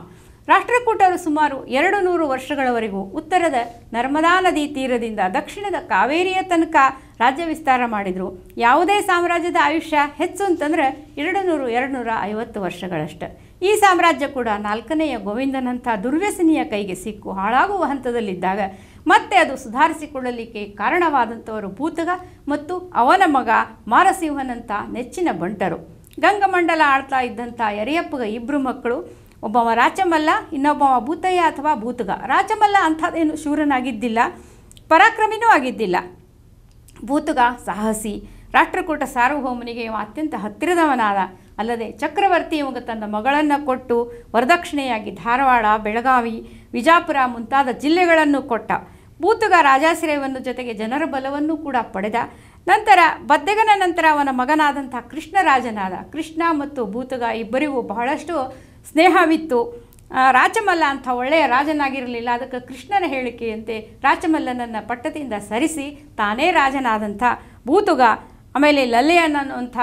ರಾಷ್ಟ್ರಕೂಟರು ಸುಮಾರು ಎರಡು ನೂರು ವರ್ಷಗಳವರೆಗೂ ಉತ್ತರದ ನರ್ಮದಾ ನದಿ ತೀರದಿಂದ ದಕ್ಷಿಣದ ಕಾವೇರಿಯ ತನಕ ರಾಜ್ಯ ವಿಸ್ತಾರ ಮಾಡಿದರು ಯಾವುದೇ ಸಾಮ್ರಾಜ್ಯದ ಆಯುಷ್ಯ ಹೆಚ್ಚು ಅಂತಂದರೆ ಎರಡು ನೂರು ಎರಡು ನೂರ ಐವತ್ತು ವರ್ಷಗಳಷ್ಟೆ ಈ ಸಾಮ್ರಾಜ್ಯ ಕೂಡ ನಾಲ್ಕನೆಯ ಗೋವಿಂದನಂಥ ದುರ್ವ್ಯಸನಿಯ ಕೈಗೆ ಸಿಕ್ಕು ಹಾಳಾಗುವ ಹಂತದಲ್ಲಿದ್ದಾಗ ಮತ್ತೆ ಅದು ಸುಧಾರಿಸಿಕೊಳ್ಳಲಿಕ್ಕೆ ಕಾರಣವಾದಂಥವರು ಭೂತಗ ಮತ್ತು ಅವನ ಮಗ ಮಾರಸಿಂಹನಂಥ ನೆಚ್ಚಿನ ಬಂಟರು ಗಂಗಮಂಡಲ ಆಡ್ತಾ ಇದ್ದಂಥ ಯರಿಯಪ್ಪಗ ಇಬ್ಬರು ಮಕ್ಕಳು ಒಬ್ಬವ ರಾಚಮಲ್ಲ ಇನ್ನೊಬ್ಬವ ಭೂತಯ್ಯ ಅಥವಾ ಭೂತಗ ರಾಚಮಲ್ಲ ಅಂಥದ್ದೇನು ಶೂರನಾಗಿದ್ದಿಲ್ಲ ಪರಾಕ್ರಮಿನೂ ಆಗಿದ್ದಿಲ್ಲ ಭೂತಗ ಸಾಹಸಿ ರಾಷ್ಟ್ರಕೂಟ ಸಾರ್ವಭೌಮನಿಗೆ ಇವ ಅತ್ಯಂತ ಹತ್ತಿರದವನಾದ ಅಲ್ಲದೆ ಚಕ್ರವರ್ತಿ ಇವಾಗ ತನ್ನ ಮಗಳನ್ನು ಕೊಟ್ಟು ವರದಕ್ಷಿಣೆಯಾಗಿ ಧಾರವಾಡ ಬೆಳಗಾವಿ ವಿಜಾಪುರ ಮುಂತಾದ ಜಿಲ್ಲೆಗಳನ್ನು ಕೊಟ್ಟ ಭೂತಗ ರಾಜಾಶ್ರಯವನ್ನು ಜೊತೆಗೆ ಜನರ ಬಲವನ್ನು ಕೂಡ ಪಡೆದ ನಂತರ ಬದ್ದೆಗನ ನಂತರ ಅವನ ಮಗನಾದಂಥ ಕೃಷ್ಣರಾಜನಾದ ಕೃಷ್ಣ ಮತ್ತು ಭೂತಗ ಇಬ್ಬರಿಗೂ ಬಹಳಷ್ಟು ಸ್ನೇಹವಿತ್ತು ರಾಚಮಲ್ಲ ಅಂಥ ಒಳ್ಳೆಯ ರಾಜನಾಗಿರಲಿಲ್ಲ ಅದಕ್ಕೆ ಕೃಷ್ಣನ ಹೇಳಿಕೆಯಂತೆ ರಾಚಮಲ್ಲನನ್ನು ಪಟ್ಟದಿಂದ ಸರಿಸಿ ತಾನೇ ರಾಜನಾದಂಥ ಭೂತುಗ ಆಮೇಲೆ ಲಲ್ಲೆಯನ್ನನ್ನುವಂಥ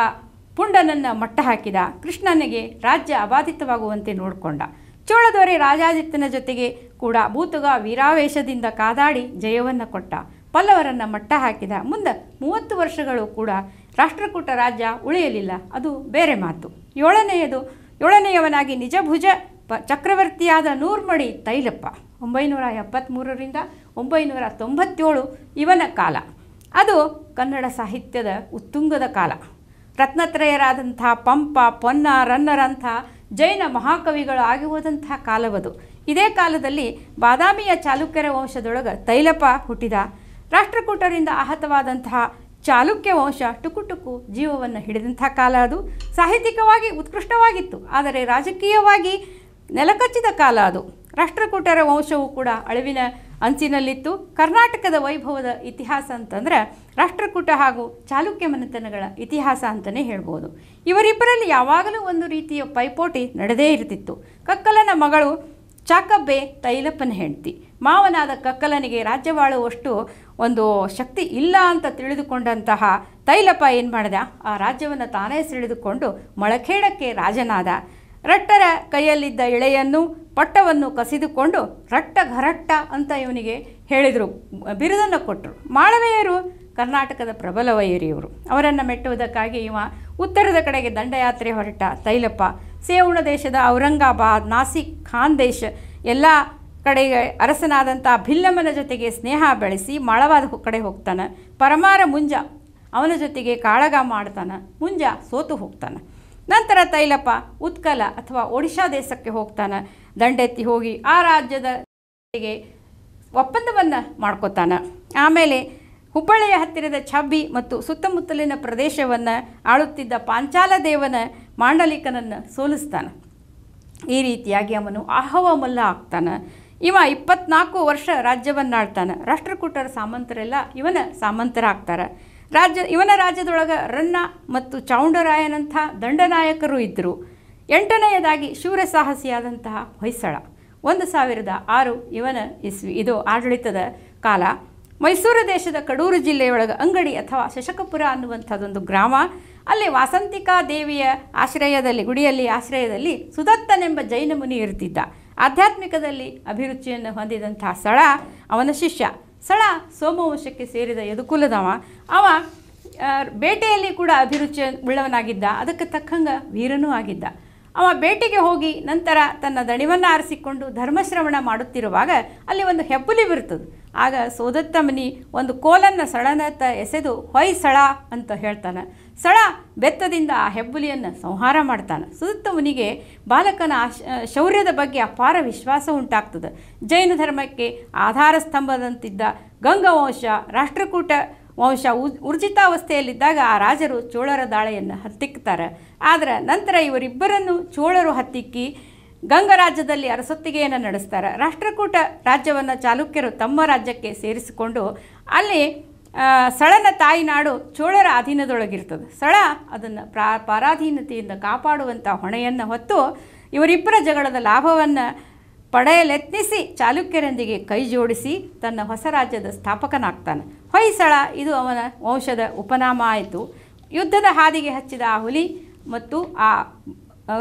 ಪುಂಡನನ್ನು ಮಟ್ಟ ಹಾಕಿದ ಕೃಷ್ಣನಿಗೆ ರಾಜ್ಯ ಅಬಾಧಿತವಾಗುವಂತೆ ನೋಡಿಕೊಂಡ ಚೋಳದೊರೆ ರಾಜಾದಿತ್ಯನ ಜೊತೆಗೆ ಕೂಡ ಭೂತುಗ ವೀರಾವೇಶದಿಂದ ಕಾದಾಡಿ ಜಯವನ್ನು ಕೊಟ್ಟ ಪಲ್ಲವರನ್ನು ಮಟ್ಟ ಹಾಕಿದ ಮುಂದೆ ಮೂವತ್ತು ವರ್ಷಗಳು ಕೂಡ ರಾಷ್ಟ್ರಕೂಟ ರಾಜ್ಯ ಉಳಿಯಲಿಲ್ಲ ಅದು ಬೇರೆ ಮಾತು ಏಳನೆಯದು ಏಳನೆಯವನಾಗಿ ನಿಜಭುಜ ಪ ಚಕ್ರವರ್ತಿಯಾದ ನೂರ್ಮಡಿ ತೈಲಪ್ಪ ಒಂಬೈನೂರ ಎಪ್ಪತ್ತ್ಮೂರರಿಂದ ಒಂಬೈನೂರ ತೊಂಬತ್ತೇಳು ಇವನ ಕಾಲ ಅದು ಕನ್ನಡ ಸಾಹಿತ್ಯದ ಉತ್ತುಂಗದ ಕಾಲ ರತ್ನತ್ರಯರಾದಂಥ ಪಂಪ ಪೊನ್ನ ರನ್ನರಂಥ ಜೈನ ಮಹಾಕವಿಗಳು ಆಗಿ ಹೋದಂಥ ಕಾಲವದು ಇದೇ ಕಾಲದಲ್ಲಿ ಬಾದಾಮಿಯ ಚಾಲುಕ್ಯರ ವಂಶದೊಳಗೆ ತೈಲಪ್ಪ ಹುಟ್ಟಿದ ರಾಷ್ಟ್ರಕೂಟರಿಂದ ಆಹತವಾದಂತಹ ಚಾಲುಕ್ಯ ವಂಶ ಟುಕು ಟುಕು ಜೀವವನ್ನು ಹಿಡಿದಂಥ ಕಾಲ ಅದು ಸಾಹಿತ್ಯಿಕವಾಗಿ ಉತ್ಕೃಷ್ಟವಾಗಿತ್ತು ಆದರೆ ರಾಜಕೀಯವಾಗಿ ನೆಲಕಚ್ಚಿದ ಕಾಲ ಅದು ರಾಷ್ಟ್ರಕೂಟರ ವಂಶವೂ ಕೂಡ ಅಳಿವಿನ ಅಂಚಿನಲ್ಲಿತ್ತು ಕರ್ನಾಟಕದ ವೈಭವದ ಇತಿಹಾಸ ಅಂತಂದ್ರೆ ರಾಷ್ಟ್ರಕೂಟ ಹಾಗೂ ಚಾಲುಕ್ಯ ಮನೆತನಗಳ ಇತಿಹಾಸ ಅಂತಲೇ ಹೇಳ್ಬೋದು ಇವರಿಬ್ಬರಲ್ಲಿ ಯಾವಾಗಲೂ ಒಂದು ರೀತಿಯ ಪೈಪೋಟಿ ನಡೆದೇ ಇರ್ತಿತ್ತು ಕಕ್ಕಲನ ಮಗಳು ಚಾಕಬ್ಬೆ ತೈಲಪ್ಪನ ಹೆಂಡತಿ ಮಾವನಾದ ಕಕ್ಕಲನಿಗೆ ರಾಜ್ಯವಾಳುವಷ್ಟು ಒಂದು ಶಕ್ತಿ ಇಲ್ಲ ಅಂತ ತಿಳಿದುಕೊಂಡಂತಹ ತೈಲಪ್ಪ ಏನು ಮಾಡಿದ ಆ ರಾಜ್ಯವನ್ನು ತಾನೇ ಸೆಳೆದುಕೊಂಡು ಮೊಳಖೇಡಕ್ಕೆ ರಾಜನಾದ ರಟ್ಟರ ಕೈಯಲ್ಲಿದ್ದ ಎಳೆಯನ್ನು ಪಟ್ಟವನ್ನು ಕಸಿದುಕೊಂಡು ರಟ್ಟ ಘರಟ್ಟ ಅಂತ ಇವನಿಗೆ ಹೇಳಿದರು ಬಿರುದನ್ನು ಕೊಟ್ಟರು ಮಾಳವೆಯರು ಕರ್ನಾಟಕದ ಪ್ರಬಲ ವೈರಿಯವರು ಅವರನ್ನು ಮೆಟ್ಟುವುದಕ್ಕಾಗಿ ಇವ ಉತ್ತರದ ಕಡೆಗೆ ದಂಡಯಾತ್ರೆ ಹೊರಟ ತೈಲಪ್ಪ ಸೇವುಣ ದೇಶದ ಔರಂಗಾಬಾದ್ ನಾಸಿಕ್ ಖಾನ್ ದೇಶ ಎಲ್ಲ ಕಡೆಗೆ ಅರಸನಾದಂಥ ಭಿಲ್ಲಮ್ಮನ ಜೊತೆಗೆ ಸ್ನೇಹ ಬೆಳೆಸಿ ಮಳವಾದ ಕಡೆ ಹೋಗ್ತಾನೆ ಪರಮಾರ ಮುಂಜ ಅವನ ಜೊತೆಗೆ ಕಾಳಗ ಮಾಡ್ತಾನೆ ಮುಂಜ ಸೋತು ಹೋಗ್ತಾನೆ ನಂತರ ತೈಲಪ್ಪ ಉತ್ಕಲ ಅಥವಾ ಒಡಿಶಾ ದೇಶಕ್ಕೆ ಹೋಗ್ತಾನೆ ದಂಡೆತ್ತಿ ಹೋಗಿ ಆ ರಾಜ್ಯದ ಜೊತೆಗೆ ಒಪ್ಪಂದವನ್ನು ಮಾಡ್ಕೋತಾನೆ ಆಮೇಲೆ ಹುಬ್ಬಳ್ಳಿಯ ಹತ್ತಿರದ ಛಬ್ಬಿ ಮತ್ತು ಸುತ್ತಮುತ್ತಲಿನ ಪ್ರದೇಶವನ್ನು ಆಳುತ್ತಿದ್ದ ಪಾಂಚಾಲ ದೇವನ ಮಾಂಡಲಿಕನನ್ನು ಸೋಲಿಸ್ತಾನೆ ಈ ರೀತಿಯಾಗಿ ಅವನು ಮಲ್ಲ ಆಗ್ತಾನೆ ಇವ ಇಪ್ಪತ್ನಾಲ್ಕು ವರ್ಷ ರಾಜ್ಯವನ್ನಾಳ್ತಾನೆ ರಾಷ್ಟ್ರಕೂಟರ ಸಾಮಂತರೆಲ್ಲ ಇವನ ಸಾಮಂತರಾಗ್ತಾರೆ ರಾಜ್ಯ ಇವನ ರಾಜ್ಯದೊಳಗೆ ರನ್ನ ಮತ್ತು ಚೌಂಡರಾಯನಂಥ ದಂಡನಾಯಕರು ಇದ್ದರು ಎಂಟನೆಯದಾಗಿ ಸಾಹಸಿಯಾದಂತಹ ಹೊಯ್ಸಳ ಒಂದು ಸಾವಿರದ ಆರು ಇವನ ಇಸ್ವಿ ಇದು ಆಡಳಿತದ ಕಾಲ ಮೈಸೂರು ದೇಶದ ಕಡೂರು ಜಿಲ್ಲೆಯೊಳಗೆ ಅಂಗಡಿ ಅಥವಾ ಶಶಕಪುರ ಅನ್ನುವಂಥದ್ದೊಂದು ಗ್ರಾಮ ಅಲ್ಲಿ ವಾಸಂತಿಕಾ ದೇವಿಯ ಆಶ್ರಯದಲ್ಲಿ ಗುಡಿಯಲ್ಲಿ ಆಶ್ರಯದಲ್ಲಿ ಸುದತ್ತನೆಂಬ ಜೈನ ಮುನಿ ಇರ್ತಿದ್ದ ಆಧ್ಯಾತ್ಮಿಕದಲ್ಲಿ ಅಭಿರುಚಿಯನ್ನು ಹೊಂದಿದಂಥ ಸಳ ಅವನ ಶಿಷ್ಯ ಸಳ ಸೋಮವಂಶಕ್ಕೆ ಸೇರಿದ ಯದುಕುಲದವ ಅವ ಬೇಟೆಯಲ್ಲಿ ಕೂಡ ಅಭಿರುಚಿ ಉಳ್ಳವನಾಗಿದ್ದ ಅದಕ್ಕೆ ತಕ್ಕಂಗೆ ವೀರನೂ ಆಗಿದ್ದ ಅವ ಬೇಟೆಗೆ ಹೋಗಿ ನಂತರ ತನ್ನ ದಣಿವನ್ನು ಆರಿಸಿಕೊಂಡು ಧರ್ಮಶ್ರವಣ ಮಾಡುತ್ತಿರುವಾಗ ಅಲ್ಲಿ ಒಂದು ಹೆಬ್ಬುಲಿ ಬರುತ್ತದೆ ಆಗ ಸೋದತ್ತಮನಿ ಒಂದು ಕೋಲನ್ನು ಸಳನತ್ತ ಎಸೆದು ಹೊಯ್ ಸಳ ಅಂತ ಹೇಳ್ತಾನೆ ಸಳ ಬೆತ್ತದಿಂದ ಆ ಹೆಬ್ಬುಲಿಯನ್ನು ಸಂಹಾರ ಮಾಡ್ತಾನೆ ಮುನಿಗೆ ಬಾಲಕನ ಶೌರ್ಯದ ಬಗ್ಗೆ ಅಪಾರ ವಿಶ್ವಾಸ ಉಂಟಾಗ್ತದೆ ಜೈನ ಧರ್ಮಕ್ಕೆ ಆಧಾರ ಸ್ತಂಭದಂತಿದ್ದ ಗಂಗವಂಶ ರಾಷ್ಟ್ರಕೂಟ ವಂಶ ಊರ್ಜಿತಾವಸ್ಥೆಯಲ್ಲಿದ್ದಾಗ ಆ ರಾಜರು ಚೋಳರ ದಾಳೆಯನ್ನು ಹತ್ತಿಕ್ತಾರೆ ಆದರೆ ನಂತರ ಇವರಿಬ್ಬರನ್ನು ಚೋಳರು ಹತ್ತಿಕ್ಕಿ ಗಂಗರಾಜ್ಯದಲ್ಲಿ ಅರಸೊತ್ತಿಗೆಯನ್ನು ನಡೆಸ್ತಾರೆ ರಾಷ್ಟ್ರಕೂಟ ರಾಜ್ಯವನ್ನು ಚಾಲುಕ್ಯರು ತಮ್ಮ ರಾಜ್ಯಕ್ಕೆ ಸೇರಿಸಿಕೊಂಡು ಅಲ್ಲಿ ಸಳನ ತಾಯಿ ನಾಡು ಚೋಳರ ಅಧೀನದೊಳಗಿರ್ತದೆ ಸಳ ಅದನ್ನು ಪ್ರಾ ಪರಾಧೀನತೆಯಿಂದ ಕಾಪಾಡುವಂಥ ಹೊಣೆಯನ್ನು ಹೊತ್ತು ಇವರಿಬ್ಬರ ಜಗಳದ ಲಾಭವನ್ನು ಪಡೆಯಲೆತ್ನಿಸಿ ಚಾಲುಕ್ಯರೊಂದಿಗೆ ಕೈ ಜೋಡಿಸಿ ತನ್ನ ಹೊಸ ರಾಜ್ಯದ ಸ್ಥಾಪಕನಾಗ್ತಾನೆ ಹೊಯ್ಸಳ ಇದು ಅವನ ವಂಶದ ಉಪನಾಮ ಆಯಿತು ಯುದ್ಧದ ಹಾದಿಗೆ ಹಚ್ಚಿದ ಆ ಹುಲಿ ಮತ್ತು ಆ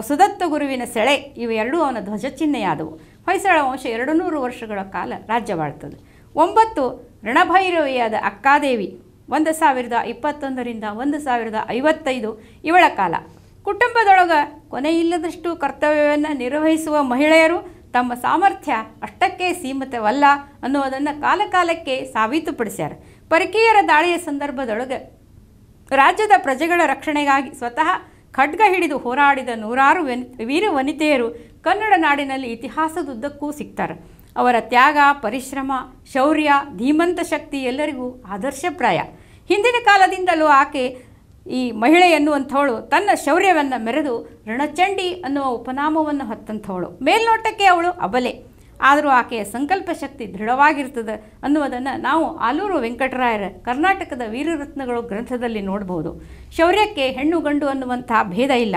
ಸುದತ್ತ ಗುರುವಿನ ಸೆಳೆ ಇವೆರಡೂ ಅವನ ಧ್ವಜಚಿಹ್ನೆಯಾದವು ಹೊಯ್ಸಳ ವಂಶ ಎರಡು ನೂರು ವರ್ಷಗಳ ಕಾಲ ರಾಜ್ಯವಾಳ್ತದೆ ಒಂಬತ್ತು ಋಣಭೈರವಿಯಾದ ಅಕ್ಕಾದೇವಿ ಒಂದು ಸಾವಿರದ ಇಪ್ಪತ್ತೊಂದರಿಂದ ಒಂದು ಸಾವಿರದ ಐವತ್ತೈದು ಇವಳ ಕಾಲ ಕುಟುಂಬದೊಳಗ ಕೊನೆಯಿಲ್ಲದಷ್ಟು ಕರ್ತವ್ಯವನ್ನು ನಿರ್ವಹಿಸುವ ಮಹಿಳೆಯರು ತಮ್ಮ ಸಾಮರ್ಥ್ಯ ಅಷ್ಟಕ್ಕೆ ಸೀಮಿತವಲ್ಲ ಅನ್ನುವುದನ್ನು ಕಾಲಕಾಲಕ್ಕೆ ಸಾಬೀತುಪಡಿಸ್ಯಾರ ಪರಕೀಯರ ದಾಳಿಯ ಸಂದರ್ಭದೊಳಗೆ ರಾಜ್ಯದ ಪ್ರಜೆಗಳ ರಕ್ಷಣೆಗಾಗಿ ಸ್ವತಃ ಖಡ್ಗ ಹಿಡಿದು ಹೋರಾಡಿದ ನೂರಾರು ವೀರ ವನಿತೆಯರು ಕನ್ನಡ ನಾಡಿನಲ್ಲಿ ಇತಿಹಾಸದುದ್ದಕ್ಕೂ ಸಿಗ್ತಾರೆ ಅವರ ತ್ಯಾಗ ಪರಿಶ್ರಮ ಶೌರ್ಯ ಧೀಮಂತ ಶಕ್ತಿ ಎಲ್ಲರಿಗೂ ಆದರ್ಶಪ್ರಾಯ ಹಿಂದಿನ ಕಾಲದಿಂದಲೂ ಆಕೆ ಈ ಮಹಿಳೆ ಎನ್ನುವಂಥವಳು ತನ್ನ ಶೌರ್ಯವನ್ನು ಮೆರೆದು ರಣಚಂಡಿ ಅನ್ನುವ ಉಪನಾಮವನ್ನು ಹೊತ್ತಂಥವಳು ಮೇಲ್ನೋಟಕ್ಕೆ ಅವಳು ಅಬಲೆ ಆದರೂ ಆಕೆಯ ಸಂಕಲ್ಪ ಶಕ್ತಿ ದೃಢವಾಗಿರ್ತದೆ ಅನ್ನುವುದನ್ನು ನಾವು ಆಲೂರು ವೆಂಕಟರಾಯರ ಕರ್ನಾಟಕದ ವೀರರತ್ನಗಳು ಗ್ರಂಥದಲ್ಲಿ ನೋಡಬಹುದು ಶೌರ್ಯಕ್ಕೆ ಹೆಣ್ಣು ಗಂಡು ಅನ್ನುವಂಥ ಭೇದ ಇಲ್ಲ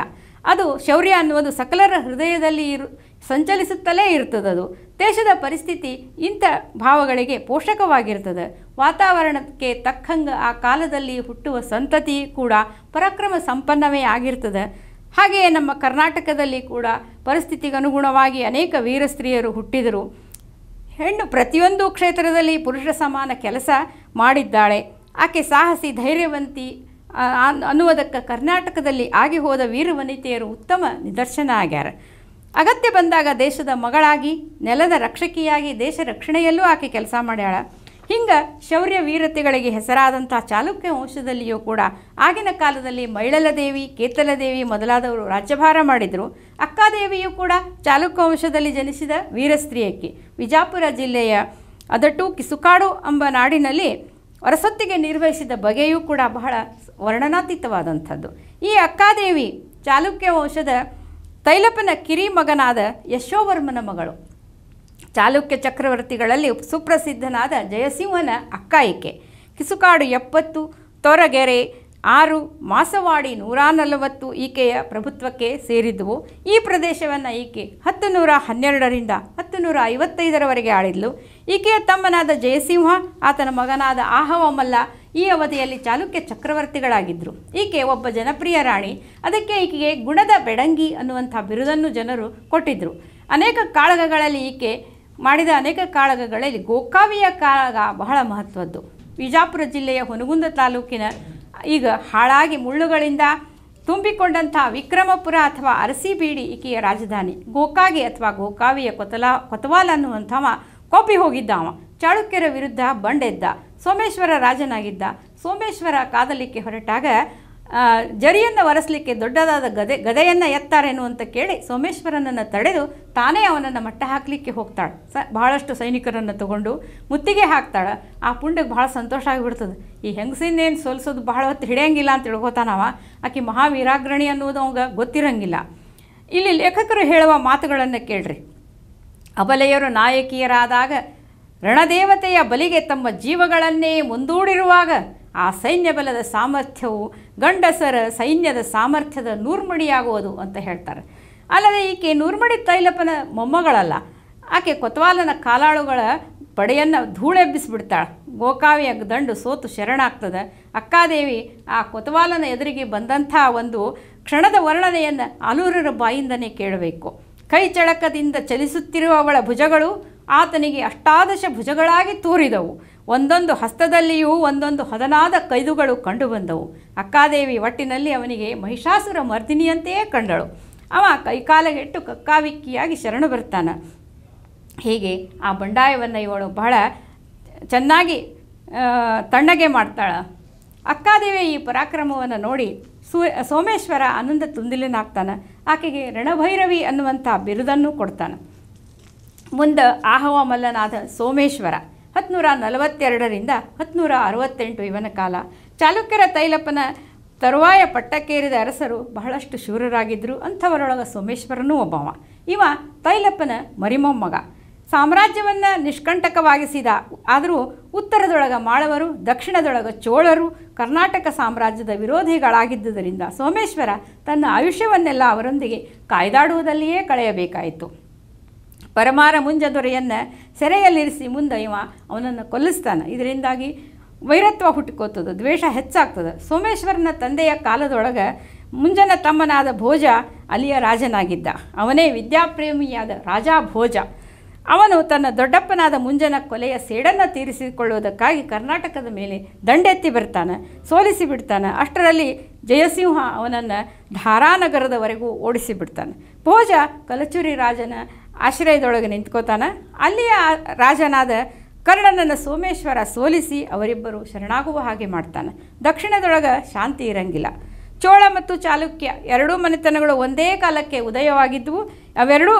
ಅದು ಶೌರ್ಯ ಅನ್ನುವುದು ಸಕಲರ ಹೃದಯದಲ್ಲಿ ಇರು ಸಂಚಲಿಸುತ್ತಲೇ ಇರ್ತದದು ದೇಶದ ಪರಿಸ್ಥಿತಿ ಇಂಥ ಭಾವಗಳಿಗೆ ಪೋಷಕವಾಗಿರ್ತದೆ ವಾತಾವರಣಕ್ಕೆ ತಕ್ಕಂಗೆ ಆ ಕಾಲದಲ್ಲಿ ಹುಟ್ಟುವ ಸಂತತಿ ಕೂಡ ಪರಾಕ್ರಮ ಸಂಪನ್ನವೇ ಆಗಿರ್ತದೆ ಹಾಗೆಯೇ ನಮ್ಮ ಕರ್ನಾಟಕದಲ್ಲಿ ಕೂಡ ಪರಿಸ್ಥಿತಿಗೆ ಅನುಗುಣವಾಗಿ ಅನೇಕ ವೀರ ಸ್ತ್ರೀಯರು ಹುಟ್ಟಿದರು ಹೆಣ್ಣು ಪ್ರತಿಯೊಂದು ಕ್ಷೇತ್ರದಲ್ಲಿ ಪುರುಷ ಸಮಾನ ಕೆಲಸ ಮಾಡಿದ್ದಾಳೆ ಆಕೆ ಸಾಹಸಿ ಧೈರ್ಯವಂತಿ ಅನ್ನುವುದಕ್ಕೆ ಕರ್ನಾಟಕದಲ್ಲಿ ಆಗಿ ಹೋದ ವೀರವನಿತೆಯರು ಉತ್ತಮ ನಿದರ್ಶನ ಆಗ್ಯಾರ ಅಗತ್ಯ ಬಂದಾಗ ದೇಶದ ಮಗಳಾಗಿ ನೆಲದ ರಕ್ಷಕಿಯಾಗಿ ದೇಶ ರಕ್ಷಣೆಯಲ್ಲೂ ಆಕೆ ಕೆಲಸ ಮಾಡ್ಯಾಳ ಹಿಂಗೆ ಶೌರ್ಯ ವೀರತೆಗಳಿಗೆ ಹೆಸರಾದಂಥ ಚಾಲುಕ್ಯ ವಂಶದಲ್ಲಿಯೂ ಕೂಡ ಆಗಿನ ಕಾಲದಲ್ಲಿ ಮೈಳಲದೇವಿ ಕೇತಲದೇವಿ ಮೊದಲಾದವರು ರಾಜ್ಯಭಾರ ಮಾಡಿದರು ಅಕ್ಕಾದೇವಿಯೂ ಕೂಡ ಚಾಲುಕ್ಯ ವಂಶದಲ್ಲಿ ಜನಿಸಿದ ವೀರಸ್ತ್ರೀಯಕ್ಕೆ ವಿಜಾಪುರ ಜಿಲ್ಲೆಯ ಅದಟ್ಟು ಕಿಸುಕಾಡು ಎಂಬ ನಾಡಿನಲ್ಲಿ ಹೊರಸೊತ್ತಿಗೆ ನಿರ್ವಹಿಸಿದ ಬಗೆಯೂ ಕೂಡ ಬಹಳ ವರ್ಣನಾತೀತವಾದಂಥದ್ದು ಈ ಅಕ್ಕಾದೇವಿ ಚಾಲುಕ್ಯ ವಂಶದ ತೈಲಪನ ಕಿರಿ ಮಗನಾದ ಯಶೋವರ್ಮನ ಮಗಳು ಚಾಲುಕ್ಯ ಚಕ್ರವರ್ತಿಗಳಲ್ಲಿ ಸುಪ್ರಸಿದ್ಧನಾದ ಜಯಸಿಂಹನ ಅಕ್ಕ ಈಕೆ ಕಿಸುಕಾಡು ಎಪ್ಪತ್ತು ತೊರಗೆರೆ ಆರು ಮಾಸವಾಡಿ ನೂರ ನಲವತ್ತು ಈಕೆಯ ಪ್ರಭುತ್ವಕ್ಕೆ ಸೇರಿದ್ದವು ಈ ಪ್ರದೇಶವನ್ನು ಈಕೆ ಹತ್ತು ನೂರ ಹನ್ನೆರಡರಿಂದ ಹತ್ತು ನೂರ ಐವತ್ತೈದರವರೆಗೆ ಆಳಿದ್ಲು ಈಕೆಯ ತಮ್ಮನಾದ ಜಯಸಿಂಹ ಆತನ ಮಗನಾದ ಆಹವಮಲ್ಲ ಈ ಅವಧಿಯಲ್ಲಿ ಚಾಲುಕ್ಯ ಚಕ್ರವರ್ತಿಗಳಾಗಿದ್ದರು ಈಕೆ ಒಬ್ಬ ಜನಪ್ರಿಯ ರಾಣಿ ಅದಕ್ಕೆ ಈಕೆಗೆ ಗುಣದ ಬೆಡಂಗಿ ಅನ್ನುವಂಥ ಬಿರುದನ್ನು ಜನರು ಕೊಟ್ಟಿದ್ದರು ಅನೇಕ ಕಾಳಗಗಳಲ್ಲಿ ಈಕೆ ಮಾಡಿದ ಅನೇಕ ಕಾಳಗಗಳಲ್ಲಿ ಗೋಕಾವಿಯ ಕಾಳಗ ಬಹಳ ಮಹತ್ವದ್ದು ವಿಜಾಪುರ ಜಿಲ್ಲೆಯ ಹೊನಗುಂದ ತಾಲೂಕಿನ ಈಗ ಹಾಳಾಗಿ ಮುಳ್ಳುಗಳಿಂದ ತುಂಬಿಕೊಂಡಂಥ ವಿಕ್ರಮಪುರ ಅಥವಾ ಅರಸಿಬೀಡಿ ಈಕೆಯ ರಾಜಧಾನಿ ಗೋಕಾಗಿ ಅಥವಾ ಗೋಕಾವಿಯ ಕೊತಲಾ ಕೊತವಾಲ್ ಅನ್ನುವಂಥವ ಕೋಪಿ ಹೋಗಿದ್ದ ಅವ ಚಾಳುಕ್ಯರ ವಿರುದ್ಧ ಬಂಡೆದ್ದ ಸೋಮೇಶ್ವರ ರಾಜನಾಗಿದ್ದ ಸೋಮೇಶ್ವರ ಕಾದಲಿಕ್ಕೆ ಹೊರಟಾಗ ಜರಿಯನ್ನು ಒರೆಸಲಿಕ್ಕೆ ದೊಡ್ಡದಾದ ಗದೆ ಗದೆಯನ್ನು ಎತ್ತಾರೇನು ಅಂತ ಕೇಳಿ ಸೋಮೇಶ್ವರನನ್ನು ತಡೆದು ತಾನೇ ಅವನನ್ನು ಮಟ್ಟ ಹಾಕಲಿಕ್ಕೆ ಹೋಗ್ತಾಳೆ ಸ ಭಾಳಷ್ಟು ಸೈನಿಕರನ್ನು ತಗೊಂಡು ಮುತ್ತಿಗೆ ಹಾಕ್ತಾಳೆ ಆ ಪುಂಡಕ್ಕೆ ಭಾಳ ಸಂತೋಷ ಆಗಿಬಿಡ್ತದೆ ಈ ಹೆಂಗಸಿಂದೇನು ಸೋಲಿಸೋದು ಬಹಳ ಹೊತ್ತು ಹಿಡಿಯಂಗಿಲ್ಲ ಅಂತ ತಿಳ್ಕೊತಾನವ ಆಕೆ ಮಹಾವೀರಾಗ್ರಣಿ ಅನ್ನುವುದು ಅವಂಗೆ ಗೊತ್ತಿರಂಗಿಲ್ಲ ಇಲ್ಲಿ ಲೇಖಕರು ಹೇಳುವ ಮಾತುಗಳನ್ನು ಕೇಳ್ರಿ ಅಬಲೆಯರು ನಾಯಕಿಯರಾದಾಗ ರಣದೇವತೆಯ ಬಲಿಗೆ ತಮ್ಮ ಜೀವಗಳನ್ನೇ ಮುಂದೂಡಿರುವಾಗ ಆ ಸೈನ್ಯ ಬಲದ ಸಾಮರ್ಥ್ಯವು ಗಂಡಸರ ಸೈನ್ಯದ ಸಾಮರ್ಥ್ಯದ ನೂರ್ಮಡಿಯಾಗುವುದು ಅಂತ ಹೇಳ್ತಾರೆ ಅಲ್ಲದೆ ಈಕೆ ನೂರ್ಮಡಿ ತೈಲಪ್ಪನ ಮೊಮ್ಮಗಳಲ್ಲ ಆಕೆ ಕೊತ್ವಾಲನ ಕಾಲಾಳುಗಳ ಪಡೆಯನ್ನು ಧೂಳೆಬ್ಬಿಸಿಬಿಡ್ತಾಳೆ ಗೋಕಾವಿಯ ದಂಡು ಸೋತು ಶರಣಾಗ್ತದೆ ಅಕ್ಕಾದೇವಿ ಆ ಕೊತವಾಲನ ಎದುರಿಗೆ ಬಂದಂಥ ಒಂದು ಕ್ಷಣದ ವರ್ಣನೆಯನ್ನು ಅಲೂರರ ಬಾಯಿಂದನೇ ಕೇಳಬೇಕು ಕೈ ಚಳಕದಿಂದ ಚಲಿಸುತ್ತಿರುವ ಅವಳ ಭುಜಗಳು ಆತನಿಗೆ ಅಷ್ಟಾದಶ ಭುಜಗಳಾಗಿ ತೋರಿದವು ಒಂದೊಂದು ಹಸ್ತದಲ್ಲಿಯೂ ಒಂದೊಂದು ಹದನಾದ ಕೈದುಗಳು ಕಂಡುಬಂದವು ಅಕ್ಕಾದೇವಿ ಒಟ್ಟಿನಲ್ಲಿ ಅವನಿಗೆ ಮಹಿಷಾಸುರ ಮರ್ದಿನಿಯಂತೆಯೇ ಕಂಡಳು ಅವ ಕೈಕಾಲಗೆಟ್ಟು ಕಕ್ಕಾವಿಕ್ಕಿಯಾಗಿ ಶರಣು ಬರ್ತಾನ ಹೀಗೆ ಆ ಬಂಡಾಯವನ್ನು ಇವಳು ಬಹಳ ಚೆನ್ನಾಗಿ ತಣ್ಣಗೆ ಮಾಡ್ತಾಳ ಅಕ್ಕಾದೇವಿ ಈ ಪರಾಕ್ರಮವನ್ನು ನೋಡಿ ಸೂ ಸೋಮೇಶ್ವರ ಆನಂದ ತುಂದಿಲಿನಾಗ್ತಾನೆ ಆಕೆಗೆ ರಣಭೈರವಿ ಅನ್ನುವಂಥ ಬಿರುದನ್ನು ಕೊಡ್ತಾನೆ ಮುಂದೆ ಮಲ್ಲನಾದ ಸೋಮೇಶ್ವರ ಹತ್ನೂರ ನಲವತ್ತೆರಡರಿಂದ ಹತ್ನೂರ ಅರವತ್ತೆಂಟು ಇವನ ಕಾಲ ಚಾಲುಕ್ಯರ ತೈಲಪ್ಪನ ತರುವಾಯ ಪಟ್ಟಕ್ಕೇರಿದ ಅರಸರು ಬಹಳಷ್ಟು ಶೂರರಾಗಿದ್ದರು ಅಂಥವರೊಳಗ ಸೋಮೇಶ್ವರನೂ ಒಬ್ಬವ ಇವ ತೈಲಪ್ಪನ ಮರಿಮೊಮ್ಮಗ ಸಾಮ್ರಾಜ್ಯವನ್ನು ನಿಷ್ಕಂಟಕವಾಗಿಸಿದ ಆದರೂ ಉತ್ತರದೊಳಗ ಮಾಳವರು ದಕ್ಷಿಣದೊಳಗ ಚೋಳರು ಕರ್ನಾಟಕ ಸಾಮ್ರಾಜ್ಯದ ವಿರೋಧಿಗಳಾಗಿದ್ದುದರಿಂದ ಸೋಮೇಶ್ವರ ತನ್ನ ಆಯುಷ್ಯವನ್ನೆಲ್ಲ ಅವರೊಂದಿಗೆ ಕಾಯ್ದಾಡುವುದಲ್ಲಿಯೇ ಕಳೆಯಬೇಕಾಯಿತು ಪರಮಾರ ಮುಂಜದೊರೆಯನ್ನು ಸೆರೆಯಲ್ಲಿರಿಸಿ ಮುಂದೈವ ಅವನನ್ನು ಕೊಲ್ಲಿಸ್ತಾನೆ ಇದರಿಂದಾಗಿ ವೈರತ್ವ ಹುಟ್ಟಿಕೋತದ ದ್ವೇಷ ಹೆಚ್ಚಾಗ್ತದೆ ಸೋಮೇಶ್ವರನ ತಂದೆಯ ಕಾಲದೊಳಗೆ ಮುಂಜನ ತಮ್ಮನಾದ ಭೋಜ ಅಲ್ಲಿಯ ರಾಜನಾಗಿದ್ದ ಅವನೇ ವಿದ್ಯಾಪ್ರೇಮಿಯಾದ ರಾಜಾ ಭೋಜ ಅವನು ತನ್ನ ದೊಡ್ಡಪ್ಪನಾದ ಮುಂಜನ ಕೊಲೆಯ ಸೇಡನ್ನು ತೀರಿಸಿಕೊಳ್ಳುವುದಕ್ಕಾಗಿ ಕರ್ನಾಟಕದ ಮೇಲೆ ದಂಡೆತ್ತಿ ಬರ್ತಾನೆ ಸೋಲಿಸಿ ಬಿಡ್ತಾನೆ ಅಷ್ಟರಲ್ಲಿ ಜಯಸಿಂಹ ಅವನನ್ನು ಧಾರಾನಗರದವರೆಗೂ ಓಡಿಸಿಬಿಡ್ತಾನೆ ಭೋಜ ಕಲಚುರಿ ರಾಜನ ಆಶ್ರಯದೊಳಗೆ ನಿಂತ್ಕೋತಾನೆ ಅಲ್ಲಿಯ ರಾಜನಾದ ಕರ್ಣನನ್ನು ಸೋಮೇಶ್ವರ ಸೋಲಿಸಿ ಅವರಿಬ್ಬರು ಶರಣಾಗುವ ಹಾಗೆ ಮಾಡ್ತಾನೆ ದಕ್ಷಿಣದೊಳಗೆ ಶಾಂತಿ ಇರಂಗಿಲ್ಲ ಚೋಳ ಮತ್ತು ಚಾಲುಕ್ಯ ಎರಡೂ ಮನೆತನಗಳು ಒಂದೇ ಕಾಲಕ್ಕೆ ಉದಯವಾಗಿದ್ದವು ಅವೆರಡೂ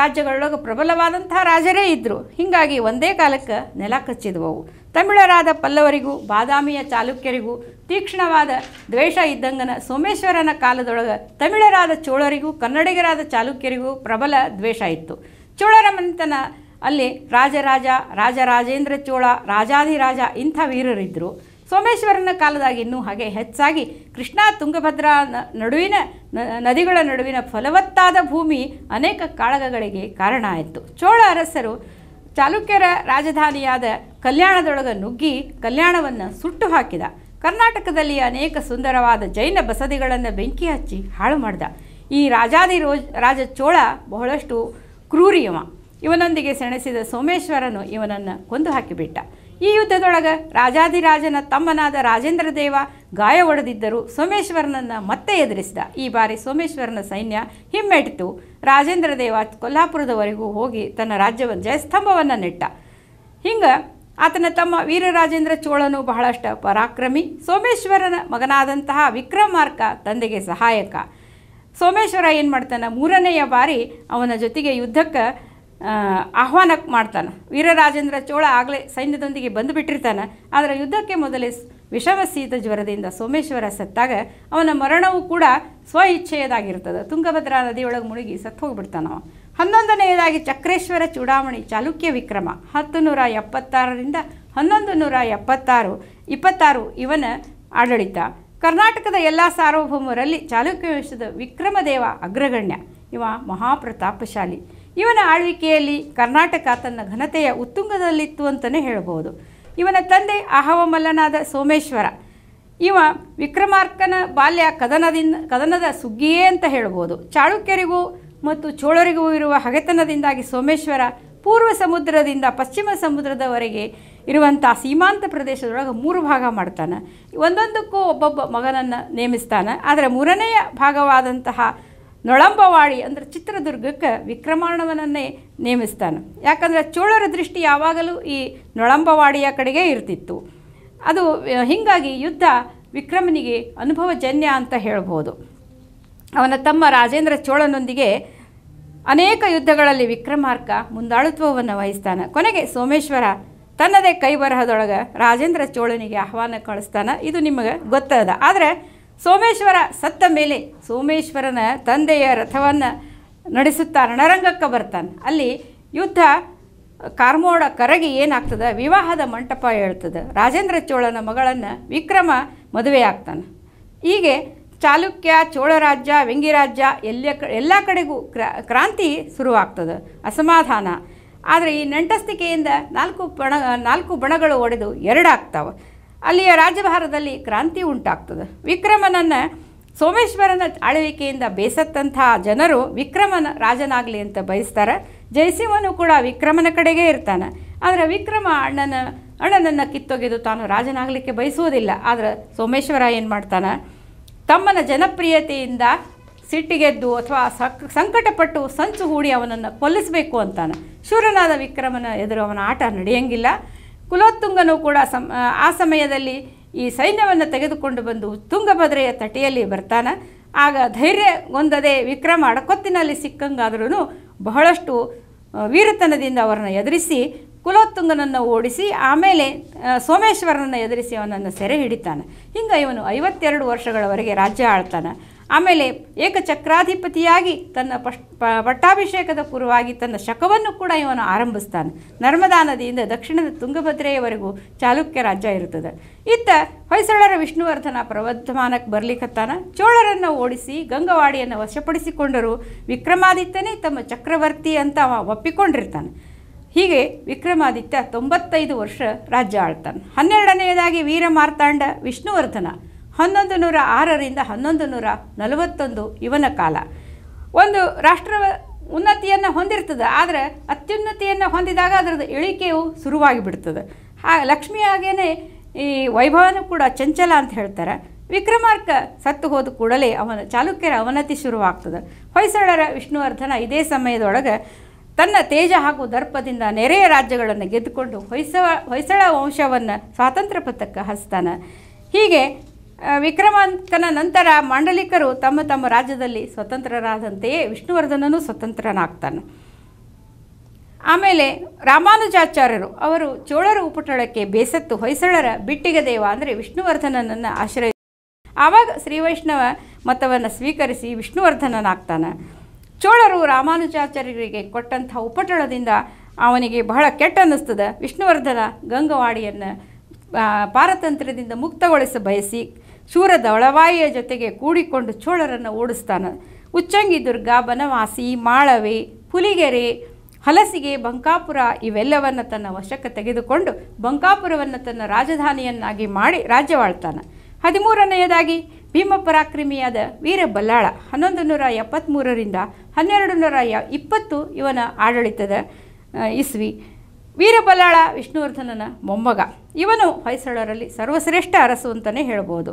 ರಾಜ್ಯಗಳೊಳಗೆ ಪ್ರಬಲವಾದಂತಹ ರಾಜರೇ ಇದ್ದರು ಹೀಗಾಗಿ ಒಂದೇ ಕಾಲಕ್ಕೆ ನೆಲ ಕಚ್ಚಿದವು ತಮಿಳರಾದ ಪಲ್ಲವರಿಗೂ ಬಾದಾಮಿಯ ಚಾಲುಕ್ಯರಿಗೂ ತೀಕ್ಷ್ಣವಾದ ದ್ವೇಷ ಇದ್ದಂಗನ ಸೋಮೇಶ್ವರನ ಕಾಲದೊಳಗೆ ತಮಿಳರಾದ ಚೋಳರಿಗೂ ಕನ್ನಡಿಗರಾದ ಚಾಲುಕ್ಯರಿಗೂ ಪ್ರಬಲ ದ್ವೇಷ ಇತ್ತು ಚೋಳರ ಮಂತನ ಅಲ್ಲಿ ರಾಜರಾಜ ರಾಜರಾಜೇಂದ್ರ ಚೋಳ ರಾಜಾಧಿರಾಜ ಇಂಥ ವೀರರಿದ್ದರು ಸೋಮೇಶ್ವರನ ಕಾಲದಾಗ ಇನ್ನೂ ಹಾಗೆ ಹೆಚ್ಚಾಗಿ ಕೃಷ್ಣ ತುಂಗಭದ್ರಾ ನಡುವಿನ ನದಿಗಳ ನಡುವಿನ ಫಲವತ್ತಾದ ಭೂಮಿ ಅನೇಕ ಕಾಳಗಗಳಿಗೆ ಕಾರಣ ಆಯಿತು ಚೋಳ ಅರಸರು ಚಾಲುಕ್ಯರ ರಾಜಧಾನಿಯಾದ ಕಲ್ಯಾಣದೊಳಗ ನುಗ್ಗಿ ಕಲ್ಯಾಣವನ್ನು ಸುಟ್ಟು ಹಾಕಿದ ಕರ್ನಾಟಕದಲ್ಲಿ ಅನೇಕ ಸುಂದರವಾದ ಜೈನ ಬಸದಿಗಳನ್ನು ಬೆಂಕಿ ಹಚ್ಚಿ ಹಾಳು ಮಾಡಿದ ಈ ರಾಜಾದಿ ರೋಜ್ ರಾಜ ಚೋಳ ಬಹಳಷ್ಟು ಕ್ರೂರಿಯವ ಇವನೊಂದಿಗೆ ಸೆಣಸಿದ ಸೋಮೇಶ್ವರನು ಇವನನ್ನು ಕೊಂದು ಹಾಕಿಬಿಟ್ಟ ಈ ಯುದ್ಧದೊಳಗೆ ರಾಜಾದಿರಾಜನ ತಮ್ಮನಾದ ರಾಜೇಂದ್ರ ದೇವ ಗಾಯ ಒಡೆದಿದ್ದರೂ ಸೋಮೇಶ್ವರನನ್ನು ಮತ್ತೆ ಎದುರಿಸಿದ ಈ ಬಾರಿ ಸೋಮೇಶ್ವರನ ಸೈನ್ಯ ಹಿಮ್ಮೆಟ್ಟಿತು ರಾಜೇಂದ್ರ ದೇವ ಕೊಲ್ಲಾಪುರದವರೆಗೂ ಹೋಗಿ ತನ್ನ ರಾಜ್ಯವನ್ನು ಜಯಸ್ತಂಭವನ್ನು ನೆಟ್ಟ ಹಿಂಗೆ ಆತನ ತಮ್ಮ ವೀರರಾಜೇಂದ್ರ ಚೋಳನು ಬಹಳಷ್ಟು ಪರಾಕ್ರಮಿ ಸೋಮೇಶ್ವರನ ಮಗನಾದಂತಹ ವಿಕ್ರಮಾರ್ಕ ತಂದೆಗೆ ಸಹಾಯಕ ಸೋಮೇಶ್ವರ ಏನು ಮಾಡ್ತಾನೆ ಮೂರನೆಯ ಬಾರಿ ಅವನ ಜೊತೆಗೆ ಯುದ್ಧಕ್ಕೆ ಆಹ್ವಾನ ಮಾಡ್ತಾನೆ ವೀರರಾಜೇಂದ್ರ ಚೋಳ ಆಗಲೇ ಸೈನ್ಯದೊಂದಿಗೆ ಬಂದು ಬಿಟ್ಟಿರ್ತಾನೆ ಆದರೆ ಯುದ್ಧಕ್ಕೆ ಮೊದಲೇ ವಿಷಮ ಸೀತ ಜ್ವರದಿಂದ ಸೋಮೇಶ್ವರ ಸತ್ತಾಗ ಅವನ ಮರಣವೂ ಕೂಡ ಇಚ್ಛೆಯದಾಗಿರ್ತದೆ ತುಂಗಭದ್ರಾ ನದಿಯೊಳಗೆ ಮುಳುಗಿ ಸತ್ತು ಅವ ಹನ್ನೊಂದನೆಯದಾಗಿ ಚಕ್ರೇಶ್ವರ ಚೂಡಾವಣಿ ಚಾಲುಕ್ಯ ವಿಕ್ರಮ ಹತ್ತು ನೂರ ಎಪ್ಪತ್ತಾರರಿಂದ ಹನ್ನೊಂದು ನೂರ ಎಪ್ಪತ್ತಾರು ಇಪ್ಪತ್ತಾರು ಇವನ ಆಡಳಿತ ಕರ್ನಾಟಕದ ಎಲ್ಲ ಸಾರ್ವಭೌಮರಲ್ಲಿ ಚಾಲುಕ್ಯ ವಂಶದ ವಿಕ್ರಮದೇವ ಅಗ್ರಗಣ್ಯ ಇವ ಮಹಾಪ್ರತಾಪಶಾಲಿ ಇವನ ಆಳ್ವಿಕೆಯಲ್ಲಿ ಕರ್ನಾಟಕ ತನ್ನ ಘನತೆಯ ಉತ್ತುಂಗದಲ್ಲಿತ್ತು ಅಂತಲೇ ಹೇಳಬಹುದು ಇವನ ತಂದೆ ಅಹವಮಲ್ಲನಾದ ಸೋಮೇಶ್ವರ ಇವ ವಿಕ್ರಮಾರ್ಕನ ಬಾಲ್ಯ ಕದನದಿಂದ ಕದನದ ಸುಗ್ಗಿಯೇ ಅಂತ ಹೇಳ್ಬೋದು ಚಾಳುಕ್ಯರಿಗೂ ಮತ್ತು ಚೋಳರಿಗೂ ಇರುವ ಹಗೆತನದಿಂದಾಗಿ ಸೋಮೇಶ್ವರ ಪೂರ್ವ ಸಮುದ್ರದಿಂದ ಪಶ್ಚಿಮ ಸಮುದ್ರದವರೆಗೆ ಇರುವಂಥ ಸೀಮಾಂತ ಪ್ರದೇಶದೊಳಗೆ ಮೂರು ಭಾಗ ಮಾಡ್ತಾನೆ ಒಂದೊಂದಕ್ಕೂ ಒಬ್ಬೊಬ್ಬ ಮಗನನ್ನು ನೇಮಿಸ್ತಾನೆ ಆದರೆ ಮೂರನೆಯ ಭಾಗವಾದಂತಹ ನೊಳಂಬವಾಡಿ ಅಂದರೆ ಚಿತ್ರದುರ್ಗಕ್ಕೆ ವಿಕ್ರಮಾರ್ಣವನನ್ನೇ ನೇಮಿಸ್ತಾನೆ ಯಾಕಂದರೆ ಚೋಳರ ದೃಷ್ಟಿ ಯಾವಾಗಲೂ ಈ ನೊಳಂಬವಾಡಿಯ ಕಡೆಗೆ ಇರ್ತಿತ್ತು ಅದು ಹೀಗಾಗಿ ಯುದ್ಧ ವಿಕ್ರಮನಿಗೆ ಅನುಭವಜನ್ಯ ಅಂತ ಹೇಳ್ಬೋದು ಅವನ ತಮ್ಮ ರಾಜೇಂದ್ರ ಚೋಳನೊಂದಿಗೆ ಅನೇಕ ಯುದ್ಧಗಳಲ್ಲಿ ವಿಕ್ರಮಾರ್ಕ ಮುಂದಾಳುತ್ವವನ್ನು ವಹಿಸ್ತಾನೆ ಕೊನೆಗೆ ಸೋಮೇಶ್ವರ ತನ್ನದೇ ಕೈ ಬರಹದೊಳಗೆ ರಾಜೇಂದ್ರ ಚೋಳನಿಗೆ ಆಹ್ವಾನ ಕಳಿಸ್ತಾನೆ ಇದು ನಿಮಗೆ ಗೊತ್ತದ ಆದರೆ ಸೋಮೇಶ್ವರ ಸತ್ತ ಮೇಲೆ ಸೋಮೇಶ್ವರನ ತಂದೆಯ ರಥವನ್ನು ನಡೆಸುತ್ತಾ ರಣರಂಗಕ್ಕೆ ಬರ್ತಾನೆ ಅಲ್ಲಿ ಯುದ್ಧ ಕಾರ್ಮೋಡ ಕರಗಿ ಏನಾಗ್ತದೆ ವಿವಾಹದ ಮಂಟಪ ಹೇಳ್ತದೆ ರಾಜೇಂದ್ರ ಚೋಳನ ಮಗಳನ್ನು ವಿಕ್ರಮ ಮದುವೆ ಆಗ್ತಾನೆ ಹೀಗೆ ಚಾಲುಕ್ಯ ಚೋಳ ರಾಜ್ಯ ವ್ಯಂಗಿರಾಜ್ಯ ಎಲ್ಲ ಕ ಎಲ್ಲ ಕಡೆಗೂ ಕ್ರಾಂತಿ ಶುರುವಾಗ್ತದೆ ಅಸಮಾಧಾನ ಆದರೆ ಈ ನಂಟಸ್ತಿಕೆಯಿಂದ ನಾಲ್ಕು ಬಣ ನಾಲ್ಕು ಬಣಗಳು ಒಡೆದು ಎರಡಾಗ್ತಾವೆ ಅಲ್ಲಿಯ ರಾಜಭಾರದಲ್ಲಿ ಕ್ರಾಂತಿ ಉಂಟಾಗ್ತದೆ ವಿಕ್ರಮನನ್ನ ಸೋಮೇಶ್ವರನ ಆಳ್ವಿಕೆಯಿಂದ ಬೇಸತ್ತಂತಹ ಜನರು ವಿಕ್ರಮನ ರಾಜನಾಗಲಿ ಅಂತ ಬಯಸ್ತಾರೆ ಜಯಸಿಂಹನು ಕೂಡ ವಿಕ್ರಮನ ಕಡೆಗೆ ಇರ್ತಾನೆ ಆದರೆ ವಿಕ್ರಮ ಅಣ್ಣನ ಅಣ್ಣನನ್ನು ಕಿತ್ತೊಗೆದು ತಾನು ರಾಜನಾಗಲಿಕ್ಕೆ ಬಯಸುವುದಿಲ್ಲ ಆದರೆ ಸೋಮೇಶ್ವರ ಏನು ಮಾಡ್ತಾನೆ ತಮ್ಮನ ಜನಪ್ರಿಯತೆಯಿಂದ ಸಿಟ್ಟಿಗೆದ್ದು ಅಥವಾ ಸಂಕಟಪಟ್ಟು ಸಂಚು ಹೂಡಿ ಅವನನ್ನು ಕೊಲ್ಲಿಸಬೇಕು ಅಂತಾನೆ ಶೂರನಾದ ವಿಕ್ರಮನ ಎದುರು ಅವನ ಆಟ ನಡೆಯಂಗಿಲ್ಲ ಕುಲೋತ್ತುಂಗನು ಕೂಡ ಸಮ ಆ ಸಮಯದಲ್ಲಿ ಈ ಸೈನ್ಯವನ್ನು ತೆಗೆದುಕೊಂಡು ಬಂದು ತುಂಗಭದ್ರೆಯ ತಟೆಯಲ್ಲಿ ಬರ್ತಾನೆ ಆಗ ಧೈರ್ಯಗೊಂದದೆ ವಿಕ್ರಮ ಅಡಕೊತ್ತಿನಲ್ಲಿ ಸಿಕ್ಕಂಗಾದ್ರೂ ಬಹಳಷ್ಟು ವೀರತನದಿಂದ ಅವರನ್ನು ಎದುರಿಸಿ ಕುಲೋತ್ತುಂಗನನ್ನು ಓಡಿಸಿ ಆಮೇಲೆ ಸೋಮೇಶ್ವರನನ್ನು ಎದುರಿಸಿ ಅವನನ್ನು ಸೆರೆ ಹಿಡಿತಾನೆ ಹಿಂಗೆ ಇವನು ಐವತ್ತೆರಡು ವರ್ಷಗಳವರೆಗೆ ರಾಜ್ಯ ಆಳ್ತಾನೆ ಆಮೇಲೆ ಏಕಚಕ್ರಾಧಿಪತಿಯಾಗಿ ತನ್ನ ಪಶ್ ಪಟ್ಟಾಭಿಷೇಕದ ಪೂರ್ವವಾಗಿ ತನ್ನ ಶಕವನ್ನು ಕೂಡ ಇವನು ಆರಂಭಿಸ್ತಾನೆ ನರ್ಮದಾ ನದಿಯಿಂದ ದಕ್ಷಿಣದ ತುಂಗಭದ್ರೆಯವರೆಗೂ ಚಾಲುಕ್ಯ ರಾಜ್ಯ ಇರುತ್ತದೆ ಇತ್ತ ಹೊಯ್ಸಳರ ವಿಷ್ಣುವರ್ಧನ ಪ್ರವರ್ಧಮಾನಕ್ಕೆ ಬರ್ಲಿಕ್ಕತ್ತಾನ ಚೋಳರನ್ನು ಓಡಿಸಿ ಗಂಗವಾಡಿಯನ್ನು ವಶಪಡಿಸಿಕೊಂಡರು ವಿಕ್ರಮಾದಿತ್ಯನೇ ತಮ್ಮ ಚಕ್ರವರ್ತಿ ಅಂತ ಅವ ಒಪ್ಪಿಕೊಂಡಿರ್ತಾನೆ ಹೀಗೆ ವಿಕ್ರಮಾದಿತ್ಯ ತೊಂಬತ್ತೈದು ವರ್ಷ ರಾಜ್ಯ ಆಳ್ತಾನೆ ಹನ್ನೆರಡನೆಯದಾಗಿ ಮಾರ್ತಾಂಡ ವಿಷ್ಣುವರ್ಧನ ಹನ್ನೊಂದು ನೂರ ಆರರಿಂದ ಹನ್ನೊಂದು ನೂರ ನಲವತ್ತೊಂದು ಇವನ ಕಾಲ ಒಂದು ರಾಷ್ಟ್ರ ಉನ್ನತಿಯನ್ನು ಹೊಂದಿರ್ತದೆ ಆದರೆ ಅತ್ಯುನ್ನತಿಯನ್ನು ಹೊಂದಿದಾಗ ಅದರದ್ದು ಇಳಿಕೆಯು ಶುರುವಾಗಿ ಬಿಡ್ತದೆ ಹಾ ಲಕ್ಷ್ಮಿ ಹಾಗೇ ಈ ವೈಭವನೂ ಕೂಡ ಚಂಚಲ ಅಂತ ಹೇಳ್ತಾರೆ ವಿಕ್ರಮಾರ್ಕ ಸತ್ತು ಹೋದ ಕೂಡಲೇ ಅವನ ಚಾಲುಕ್ಯರ ಅವನತಿ ಶುರುವಾಗ್ತದೆ ಹೊಯ್ಸಳರ ವಿಷ್ಣುವರ್ಧನ ಇದೇ ಸಮಯದೊಳಗೆ ತನ್ನ ತೇಜ ಹಾಗೂ ದರ್ಪದಿಂದ ನೆರೆಯ ರಾಜ್ಯಗಳನ್ನು ಗೆದ್ದುಕೊಂಡು ಹೊಯ್ಸಳ ಹೊಯ್ಸಳ ವಂಶವನ್ನು ಸ್ವಾತಂತ್ರ್ಯ ಪಥಕ್ಕೆ ಹಸ್ತಾನ ಹೀಗೆ ವಿಕ್ರಮಾಂತನ ನಂತರ ಮಾಂಡಲಿಕರು ತಮ್ಮ ತಮ್ಮ ರಾಜ್ಯದಲ್ಲಿ ಸ್ವತಂತ್ರರಾದಂತೆಯೇ ವಿಷ್ಣುವರ್ಧನನು ಸ್ವತಂತ್ರನಾಗ್ತಾನೆ ಆಮೇಲೆ ರಾಮಾನುಜಾಚಾರ್ಯರು ಅವರು ಚೋಳರ ಉಪಟಳಕ್ಕೆ ಬೇಸತ್ತು ಹೊಯ್ಸಳರ ಬಿಟ್ಟಿಗೆ ದೇವ ಅಂದರೆ ವಿಷ್ಣುವರ್ಧನನನ್ನು ಆಶ್ರಯ ಆವಾಗ ಶ್ರೀ ವೈಷ್ಣವ ಮತವನ್ನು ಸ್ವೀಕರಿಸಿ ವಿಷ್ಣುವರ್ಧನನಾಗ್ತಾನೆ ಚೋಳರು ರಾಮಾನುಜಾಚಾರ್ಯರಿಗೆ ಕೊಟ್ಟಂಥ ಉಪಟಳದಿಂದ ಅವನಿಗೆ ಬಹಳ ಕೆಟ್ಟ ಅನ್ನಿಸ್ತದೆ ವಿಷ್ಣುವರ್ಧನ ಗಂಗವಾಡಿಯನ್ನು ಪಾರತಂತ್ರ್ಯದಿಂದ ಮುಕ್ತಗೊಳಿಸ ಬಯಸಿ ಶೂರದ ದಳವಾಯಿಯ ಜೊತೆಗೆ ಕೂಡಿಕೊಂಡು ಚೋಳರನ್ನು ಓಡಿಸ್ತಾನೆ ಉಚ್ಚಂಗಿ ದುರ್ಗ ಬನವಾಸಿ ಮಾಳವೆ ಪುಲಿಗೆರೆ ಹಲಸಿಗೆ ಬಂಕಾಪುರ ಇವೆಲ್ಲವನ್ನು ತನ್ನ ವಶಕ್ಕೆ ತೆಗೆದುಕೊಂಡು ಬಂಕಾಪುರವನ್ನು ತನ್ನ ರಾಜಧಾನಿಯನ್ನಾಗಿ ಮಾಡಿ ರಾಜ್ಯವಾಳ್ತಾನೆ ಹದಿಮೂರನೆಯದಾಗಿ ಭೀಮಪರಾಕ್ರಮಿಯಾದ ವೀರ ಬಲ್ಲಾಳ ಹನ್ನೊಂದು ನೂರ ಎಪ್ಪತ್ತ್ಮೂರರಿಂದ ಹನ್ನೆರಡು ನೂರ ಇಪ್ಪತ್ತು ಇವನ ಆಡಳಿತದ ಇಸ್ವಿ ವೀರಬಲ್ಲಾಳ ವಿಷ್ಣುವರ್ಧನನ ಮೊಮ್ಮಗ ಇವನು ಹೊಯ್ಸಳರಲ್ಲಿ ಸರ್ವಶ್ರೇಷ್ಠ ಅರಸು ಅಂತಲೇ ಹೇಳ್ಬೋದು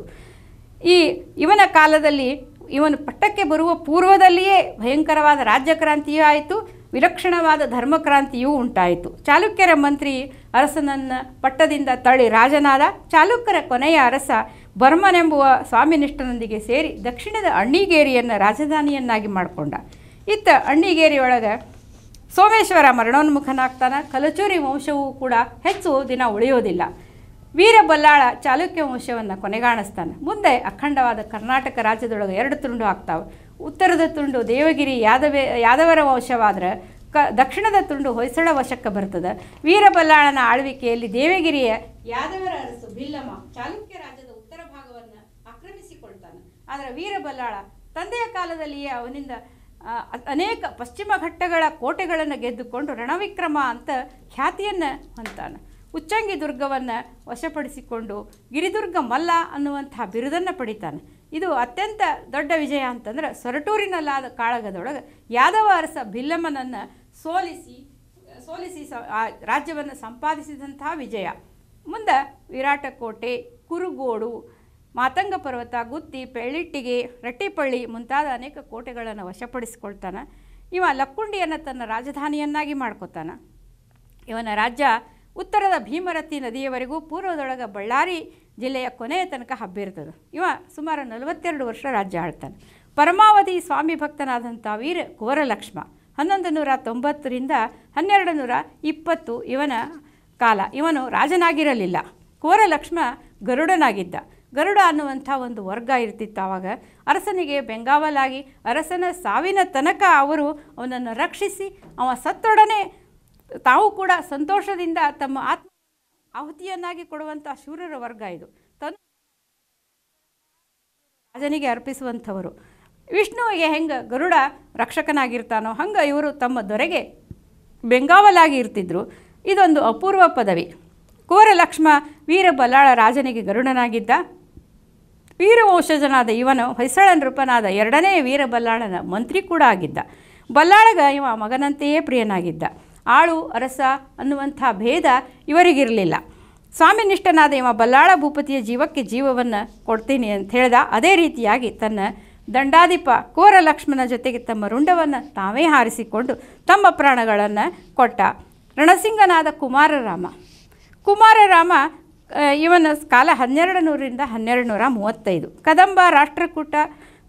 ಈ ಇವನ ಕಾಲದಲ್ಲಿ ಇವನು ಪಟ್ಟಕ್ಕೆ ಬರುವ ಪೂರ್ವದಲ್ಲಿಯೇ ಭಯಂಕರವಾದ ರಾಜ್ಯಕ್ರಾಂತಿಯೂ ಆಯಿತು ವಿಲಕ್ಷಣವಾದ ಧರ್ಮಕ್ರಾಂತಿಯೂ ಉಂಟಾಯಿತು ಚಾಲುಕ್ಯರ ಮಂತ್ರಿ ಅರಸನನ್ನು ಪಟ್ಟದಿಂದ ತಳಿ ರಾಜನಾದ ಚಾಲುಕ್ಯರ ಕೊನೆಯ ಅರಸ ಬರ್ಮನೆಂಬುವ ಸ್ವಾಮಿನಿಷ್ಠನೊಂದಿಗೆ ಸೇರಿ ದಕ್ಷಿಣದ ಅಣ್ಣಿಗೇರಿಯನ್ನು ರಾಜಧಾನಿಯನ್ನಾಗಿ ಮಾಡಿಕೊಂಡ ಇತ್ತ ಅಣ್ಣಿಗೇರಿಯೊಳಗೆ ಸೋಮೇಶ್ವರ ಮರಣೋನ್ಮುಖನಾಗ್ತಾನೆ ಕಲಚೂರಿ ವಂಶವೂ ಕೂಡ ಹೆಚ್ಚು ದಿನ ಉಳಿಯೋದಿಲ್ಲ ವೀರಬಲ್ಲಾಳ ಚಾಲುಕ್ಯ ವಂಶವನ್ನು ಕೊನೆಗಾಣಿಸ್ತಾನೆ ಮುಂದೆ ಅಖಂಡವಾದ ಕರ್ನಾಟಕ ರಾಜ್ಯದೊಳಗೆ ಎರಡು ತುಂಡು ಆಗ್ತಾವೆ ಉತ್ತರದ ತುಂಡು ದೇವಗಿರಿ ಯಾದವೇ ಯಾದವರ ವಂಶವಾದರೆ ಕ ದಕ್ಷಿಣದ ತುಂಡು ಹೊಯ್ಸಳ ವಶಕ್ಕೆ ಬರ್ತದೆ ವೀರಬಲ್ಲಾಳನ ಆಳ್ವಿಕೆಯಲ್ಲಿ ದೇವಗಿರಿಯ ಯಾದವರ ಅರಸು ಬಿಲ್ಲಮ್ಮ ಚಾಲುಕ್ಯ ರಾಜ್ಯದ ಉತ್ತರ ಭಾಗವನ್ನು ಆಕ್ರಮಿಸಿಕೊಳ್ತಾನೆ ಆದರೆ ವೀರಬಲ್ಲಾಳ ತಂದೆಯ ಕಾಲದಲ್ಲಿಯೇ ಅವನಿಂದ ಅನೇಕ ಪಶ್ಚಿಮ ಘಟ್ಟಗಳ ಕೋಟೆಗಳನ್ನು ಗೆದ್ದುಕೊಂಡು ರಣವಿಕ್ರಮ ಅಂತ ಖ್ಯಾತಿಯನ್ನು ಹೊಂತಾನೆ ಉಚ್ಚಂಗಿ ದುರ್ಗವನ್ನು ವಶಪಡಿಸಿಕೊಂಡು ಗಿರಿದುರ್ಗ ಮಲ್ಲ ಅನ್ನುವಂತಹ ಬಿರುದನ್ನು ಪಡಿತಾನೆ ಇದು ಅತ್ಯಂತ ದೊಡ್ಡ ವಿಜಯ ಅಂತಂದರೆ ಸೊರಟೂರಿನಲ್ಲಾದ ಕಾಳಗದೊಳಗೆ ಯಾದವ ಅರಸ ಭಿಲ್ಲಮ್ಮನನ್ನು ಸೋಲಿಸಿ ಸೋಲಿಸಿ ಸ ರಾಜ್ಯವನ್ನು ಸಂಪಾದಿಸಿದಂತಹ ವಿಜಯ ಮುಂದೆ ವಿರಾಟಕೋಟೆ ಕುರುಗೋಡು ಮಾತಂಗ ಪರ್ವತ ಗುತ್ತಿ ಪೆಳ್ಳಿಟ್ಟಿಗೆ ರಟ್ಟಿಪಳ್ಳಿ ಮುಂತಾದ ಅನೇಕ ಕೋಟೆಗಳನ್ನು ವಶಪಡಿಸಿಕೊಳ್ತಾನೆ ಇವ ಲಕ್ಕುಂಡಿಯನ್ನು ತನ್ನ ರಾಜಧಾನಿಯನ್ನಾಗಿ ಮಾಡ್ಕೋತಾನೆ ಇವನ ರಾಜ್ಯ ಉತ್ತರದ ಭೀಮರತಿ ನದಿಯವರೆಗೂ ಪೂರ್ವದೊಳಗ ಬಳ್ಳಾರಿ ಜಿಲ್ಲೆಯ ಕೊನೆಯ ತನಕ ಹಬ್ಬಿರ್ತದೆ ಇವ ಸುಮಾರು ನಲವತ್ತೆರಡು ವರ್ಷ ರಾಜ್ಯ ಆಳ್ತಾನೆ ಪರಮಾವಧಿ ಸ್ವಾಮಿ ಭಕ್ತನಾದಂಥ ವೀರ ಕುವರಲಕ್ಷ್ಮ ಹನ್ನೊಂದು ನೂರ ತೊಂಬತ್ತರಿಂದ ಹನ್ನೆರಡು ನೂರ ಇಪ್ಪತ್ತು ಇವನ ಕಾಲ ಇವನು ರಾಜನಾಗಿರಲಿಲ್ಲ ಕುವರಲಕ್ಷ್ಮ ಗರುಡನಾಗಿದ್ದ ಗರುಡ ಅನ್ನುವಂಥ ಒಂದು ವರ್ಗ ಇರ್ತಿತ್ತು ಆವಾಗ ಅರಸನಿಗೆ ಬೆಂಗಾವಲಾಗಿ ಅರಸನ ಸಾವಿನ ತನಕ ಅವರು ಅವನನ್ನು ರಕ್ಷಿಸಿ ಅವ ಸತ್ತೊಡನೆ ತಾವು ಕೂಡ ಸಂತೋಷದಿಂದ ತಮ್ಮ ಆತ್ಮ ಆಹುತಿಯನ್ನಾಗಿ ಕೊಡುವಂಥ ಶೂರರ ವರ್ಗ ಇದು ತನ್ನ ರಾಜನಿಗೆ ಅರ್ಪಿಸುವಂಥವರು ವಿಷ್ಣುವಿಗೆ ಹೆಂಗೆ ಗರುಡ ರಕ್ಷಕನಾಗಿರ್ತಾನೋ ಹಂಗೆ ಇವರು ತಮ್ಮ ದೊರೆಗೆ ಬೆಂಗಾವಲಾಗಿ ಇರ್ತಿದ್ರು ಇದೊಂದು ಅಪೂರ್ವ ಪದವಿ ಕೋರಲಕ್ಷ್ಮ ವೀರ ಬಲಾಳ ರಾಜನಿಗೆ ಗರುಡನಾಗಿದ್ದ ವೀರವಂಶಜನಾದ ಇವನು ಹೊಯ್ಸಳನ ರೂಪನಾದ ಎರಡನೇ ವೀರಬಲ್ಲಾಳನ ಮಂತ್ರಿ ಕೂಡ ಆಗಿದ್ದ ಬಲ್ಲಾಳಗ ಇವ ಮಗನಂತೆಯೇ ಪ್ರಿಯನಾಗಿದ್ದ ಆಳು ಅರಸ ಅನ್ನುವಂಥ ಭೇದ ಇವರಿಗಿರಲಿಲ್ಲ ಸ್ವಾಮಿನಿಷ್ಠನಾದ ಇವ ಬಲ್ಲಾಳ ಭೂಪತಿಯ ಜೀವಕ್ಕೆ ಜೀವವನ್ನು ಕೊಡ್ತೀನಿ ಅಂತ ಹೇಳ್ದ ಅದೇ ರೀತಿಯಾಗಿ ತನ್ನ ದಂಡಾಧಿಪ ಕೋರ ಲಕ್ಷ್ಮಣ ಜೊತೆಗೆ ತಮ್ಮ ರುಂಡವನ್ನು ತಾವೇ ಹಾರಿಸಿಕೊಂಡು ತಮ್ಮ ಪ್ರಾಣಗಳನ್ನು ಕೊಟ್ಟ ರಣಸಿಂಗನಾದ ಕುಮಾರರಾಮ ಕುಮಾರರಾಮ ಇವನ ಕಾಲ ಹನ್ನೆರಡು ನೂರಿಂದ ಹನ್ನೆರಡು ನೂರ ಮೂವತ್ತೈದು ಕದಂಬ ರಾಷ್ಟ್ರಕೂಟ